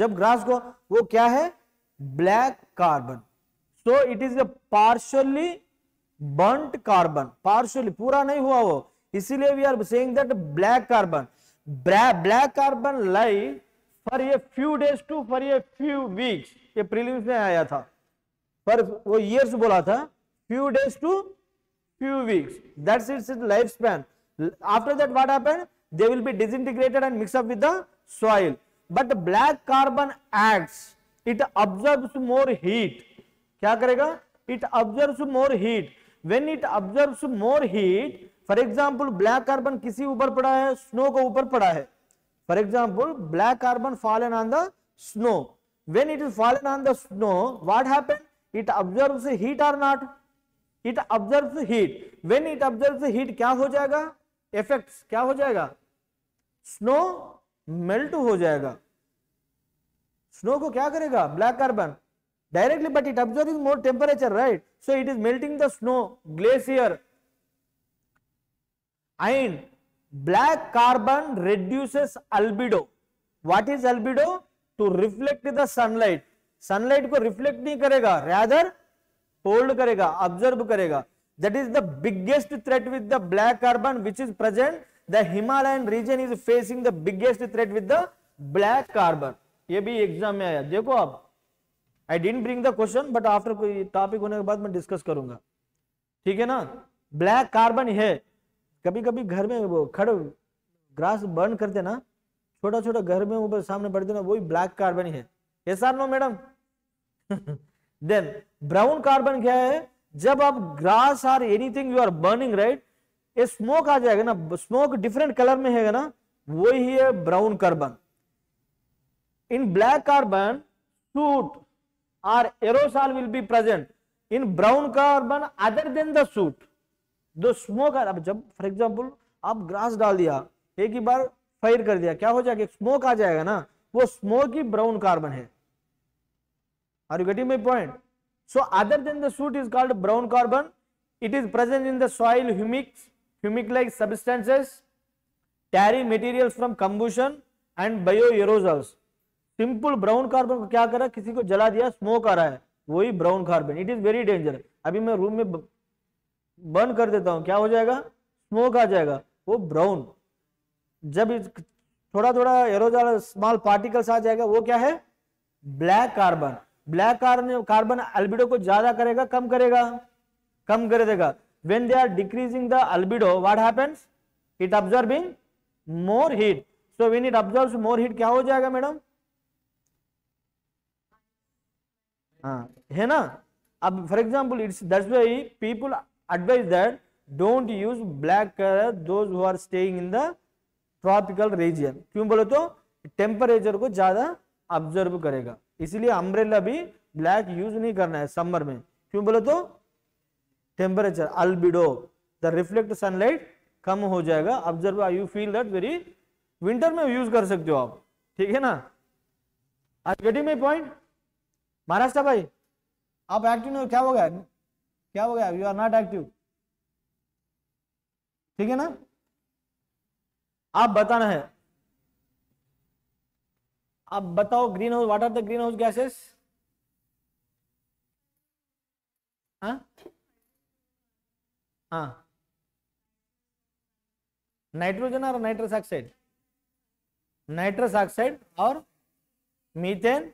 जब ग्रास को वो क्या है black carbon so it is a partially burnt carbon partially पूरा नहीं हुआ वो इसीलिए we are saying that black carbon black carbon lie for a few days to for a few weeks ये प्रीलिम्स में आया था पर वो इयर्स बोला था few days to few weeks that's its life span after that what happened they will be disintegrated and mix up with the soil but black carbon acts it absorbs more heat क्या करेगा it observe more heat when it observe more heat for example black carbon किसी ऊपर पड़ा है snow के ऊपर पड़ा है for example black carbon fallen on the snow when it is fall on the snow what happen it observe heat or not it observe heat when it observe heat क्या हो जाएगा effect क्या हो जाएगा snow melt हो जाएगा snow को क्या करेगा black carbon directly but it absorbs more temperature right so it is melting the snow glacier and black carbon reduces albedo what is albedo to reflect the sunlight sunlight ko reflect nahi karega rather hold karega absorb karega that is the biggest threat with the black carbon which is present the himalayan region is facing the biggest threat with the black carbon ये भी exam में आया देखो आप I didn't bring the question but after topic होने के बाद मैं डिस्कस करूंगा ठीक है ना ब्लैक कार्बन है कभी कभी घर में वो खड़ ग्रास बर्न करते ना छोटा छोटा घर में ऊपर सामने बढ़ ना वही ब्लैक कार्बन है yes no madam then brown carbon क्या है जब आप grass or anything you are burning right ये स्मोक आ जाएगा ना स्मोक डिफरेंट कलर में है ना वही है brown carbon in black carbon soot or aerosol will be present in brown carbon other than the soot. the smoke ab jab for example aap grass dal diya ek hi bar fire kar diya kya ho jayega smoke aa jayega na wo smoke hi brown carbon hai are you getting my point so other than the soot is called brown carbon it is present in the soil humic humic like substances tarry materials from combustion and bio aerosols simple brown carbon को क्या करा किसी को जला दिया smoke आ रहा है वही brown carbon it is very danger अभी मैं रूम में बर्न कर देता हूँ क्या हो जाएगा स्मोक आ जाएगा वो ब्राउन जब थोड़ा थोड़ा एरोजाल स्मॉल पार्टिकल्स आ जाएगा वो क्या है black carbon black carbon carbon albedo को ज्यादा करेगा कम करेगा कम कर देगा when they are decreasing the albedo what happens it absorbing more heat so when it absorbs more heat kya ho jayega madam हाँ, है ना अब for example it's that's why people advise that don't use black colour those who are staying in the tropical region क्यों बोले तो temperature को ज्यादा observe करेगा इसलिए अम्ब्रेला भी ब्लैक यूज नहीं करना है समर में क्यों बोले तो temperature albedo the reflect sunlight कम हो जाएगा observe I you feel that very winter में यूज कर सकते हो आप ठीक है ना I getting my point Maharashtra भाई आप एक्टिव नहीं हो क्या हो गया क्या हो गया यू आर नॉट एक्टिव ठीक है ना आप बताना है आप बताओ greenhouse what are the green house gases हाँ हाँ नाइट्रोजन और नाइट्रस ऑक्साइड नाइट्रस ऑक्साइड और methane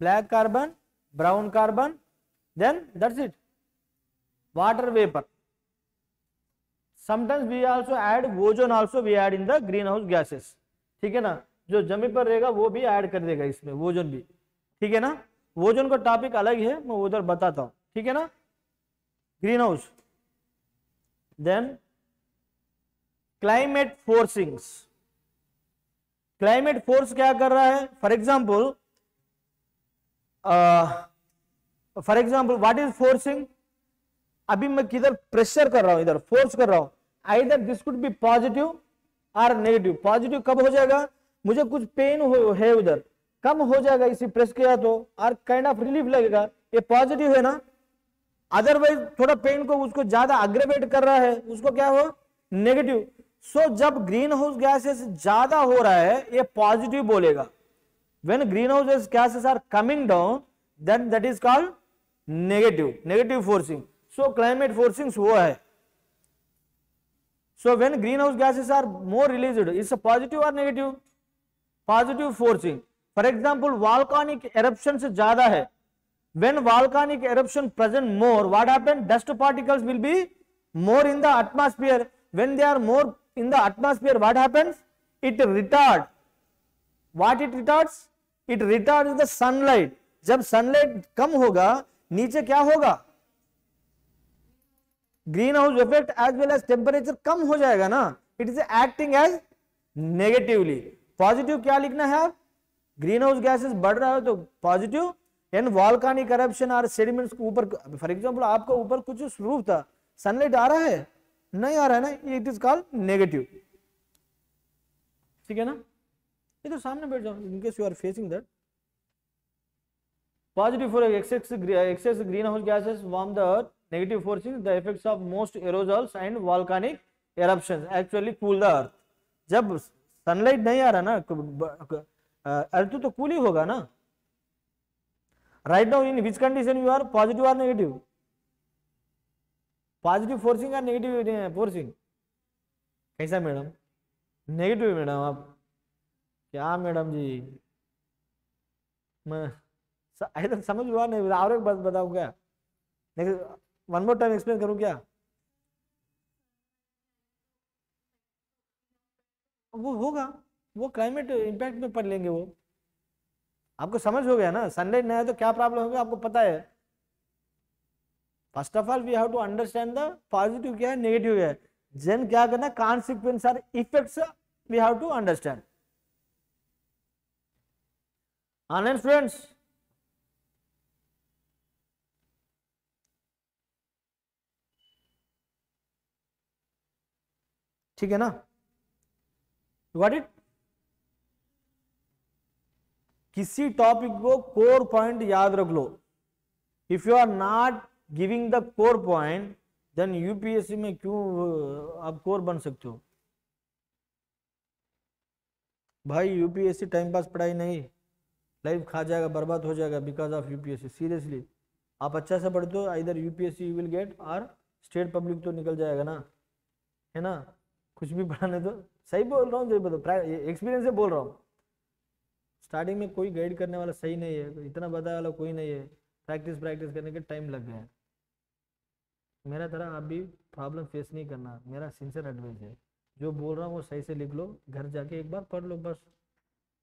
black carbon brown carbon then that's it water vapor sometimes we also add ozone also we add in the greenhouse gases ठीक है ना जो जमीन पर रहेगा वो भी ऐड कर देगा इसमें वोजन भी ठीक है ना वोजन का टॉपिक अलग है मैं उधर बताता हूँ ठीक है ना greenhouse then climate forcings climate force क्या कर रहा है for example for example what is forcing अभी मैं किधर प्रेशर कर रहा हूं इधर फोर्स कर रहा हूं either this could be positive or negative positive कब हो जाएगा मुझे कुछ पेन है उधर कम हो जाएगा इसी प्रेस किया तो और काइंड ऑफ रिलीफ लगेगा ये पॉजिटिव है ना अदरवाइज थोड़ा पेन को उसको ज्यादा अग्रेवेट कर रहा है उसको क्या हो नेगेटिव सो so, जब ग्रीन हाउस गैसेस ज्यादा हो रहा है ये पॉजिटिव बोलेगा when greenhouse gases are coming down then that is called negative negative forcing so climate forcing so hai so when greenhouse gases are more released is a positive or negative positive forcing for example volcanic eruptions zyada hai when volcanic eruption present more what happen dust particles will be more in the atmosphere when they are more in the atmosphere what happens it retard what it retards it retard the sunlight जब sunlight कम होगा नीचे क्या होगा green house effect as well as temperature कम हो जाएगा ना it is acting as negatively positive क्या लिखना है आप ग्रीन हाउस गैसेस बढ़ रहा है तो positive and volcanic corruption or sediments के ऊपर फॉर एग्जाम्पल आपको ऊपर कुछ स्वरूप था सनलाइट आ रहा है नहीं आ रहा है ना इट इज कॉल्ड नेगेटिव ठीक है ना इधर सामने बैठ जाओ in case you are facing that positive for excess excess greenhouse gases warm the earth negative forces the effects of most aerosols and volcanic eruptions actually cool the earth jab sunlight nahi aa raha na earth to cool hi hoga na right now in which condition you are positive or negative positive forcing or negative forcing कैसा madam negative madam आप क्या madam जी मैं आई तो समझ हुआ नहीं और एक बात बताऊँ क्या next one more time explain करूँ क्या वो होगा वो क्लाइमेट इंपैक्ट में पढ़ लेंगे वो आपको समझ हो गया ना संडे नहीं आया तो क्या प्रॉब्लम होगा आपको पता है first of all we have to understand the positive क्या है नेगेटिव क्या है जेन क्या करना consequence or effects we have to understand online students ठीक है ना वॉट इट किसी टॉपिक को कोर पॉइंट याद रख लो if you are not giving the core point then UPSC में क्यों आप कोर बन सकते हो भाई यूपीएससी टाइम पास पढ़ाई नहीं लाइफ खा जाएगा बर्बाद हो जाएगा बिकॉज ऑफ यूपीएससी सीरियसली आप अच्छा से पढ़ते हो इधर यूपीएससी यू विल गेट और स्टेट पब्लिक तो निकल जाएगा ना है ना कुछ भी पढ़ाने तो सही बोल रहा हूँ जो बोलो एक्सपीरियंस से बोल रहा हूँ स्टार्टिंग में कोई गाइड करने वाला सही नहीं है तो इतना बताने वाला कोई नहीं है प्रैक्टिस प्रैक्टिस करने के टाइम लग गया मेरा तरह आप भी प्रॉब्लम फेस नहीं करना मेरा सिंसियर एडवाइस है जो बोल रहा हूँ वो सही से लिख लो घर जाके एक बार पढ़ लो बस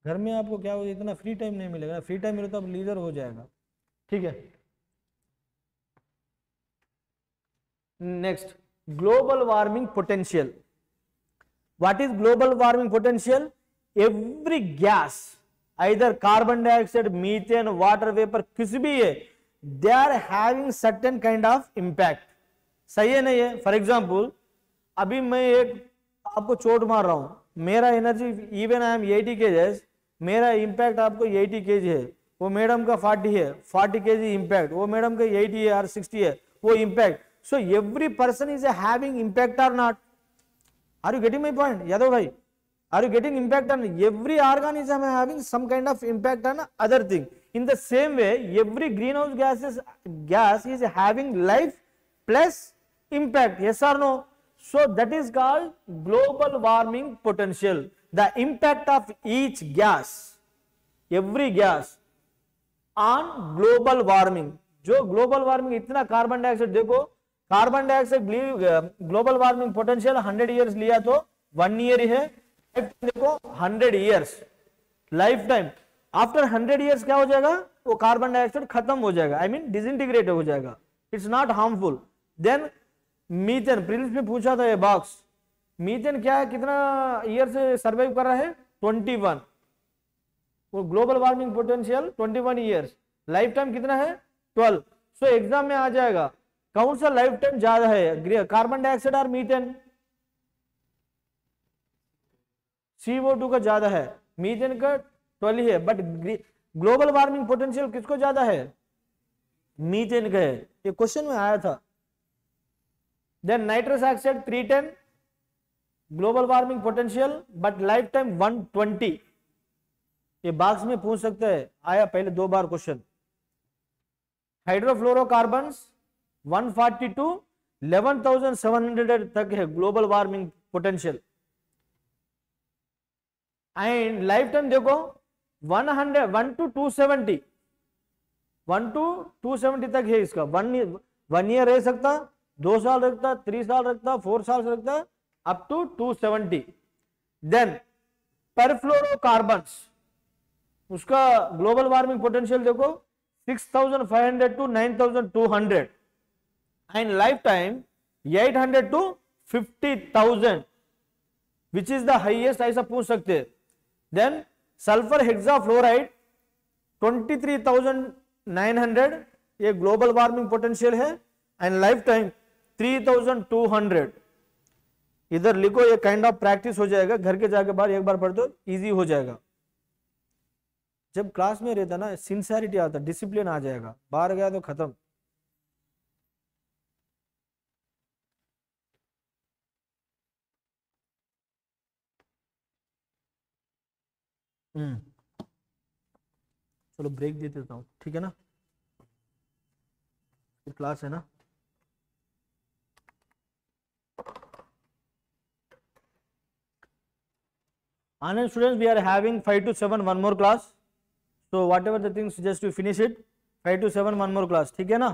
घर में आपको क्या हो इतना फ्री टाइम नहीं मिलेगा फ्री टाइम मिले तो आप लीजर हो जाएगा ठीक है next global warming potential what is global warming potential every gas either carbon dioxide methane water vapour किसी भी है they are having certain kind of impact सही है नहीं है फॉर एग्जाम्पल अभी मैं एक आपको चोट मार रहा हूं मेरा एनर्जी इवन आई एम एटी के जेस मेरा इम्पैक्ट आपको 80 के है वो मैडम का 40 है 40 के जी वो मैडम का 80 है और 60 है वो impact so every person is having impact or not are you getting my point Yadav भाई are you getting impact on every organism having some kind of impact on other thing in the same way every green house gas gas is having life plus impact ये sir no so that is called global warming potential the impact of each gas every gas on global warming जो global warming इतना carbon dioxide देखो carbon dioxide global warming potential 100 years लिया तो one year है देखो 100 years life time after 100 years क्या हो जाएगा वो कार्बन डाइऑक्साइड खत्म हो जाएगा आई मीन डिसइंटीग्रेट हो जाएगा it's not harmful then methane prelims में पूछा था ये बॉक्स मीजन क्या है कितना ईयर से सर्वाइव कर रहा है twenty one global warming potential one year life time कितना है ट्वेल्व सो एग्जाम में आ जाएगा कौन सा लाइफ टाइम ज्यादा है कार्बन डाइऑक्साइड और मीथेन सीओ टू का ज्यादा है मीथेन का ट्वेल्व है बट ग्लोबल वार्मिंग पोटेंशियल किसको ज्यादा है मीथेन का है ये क्वेश्चन में आया था then nitrous oxide three ten global warming potential but life time twenty ये बाक्स में पूछ सकते हैं आया पहले दो बार क्वेश्चन हाइड्रोफ्लोरोकार्बन 142 हंड्रेड तक है global warming potential and life time देखो 100 one two two seventy one two seventy तक है इसका वन वन ईयर रह सकता दो साल रखता थ्री साल रखता फोर साल रखता up to 270 then perfluorocarbons उसका ग्लोबल वार्मिंग पोटेंशियल देखो 6500 टू 9200 एंड life time 800 to 50000 which is the highest ऐसा पूछ सकते देन सल्फर हेक्साफ्लोराइड 23900 ये ग्लोबल वार्मिंग पोटेंशियल है एंड लाइफ टाइम 3200 इधर लिखो ये काइंड ऑफ प्रैक्टिस हो जाएगा घर के जाके बाहर एक बार पढ़ दो ईजी हो जाएगा जब क्लास में रहता ना सिंसियरिटी आता डिसिप्लिन आ जाएगा बाहर गया तो खत्म हम्म। चलो ब्रेक दे देता हूँ ठीक है ना फिर क्लास है ना And students, we are having 5 to 7 one more class. So whatever the things, just to finish it. 5 to 7 one more class. ठीक है ना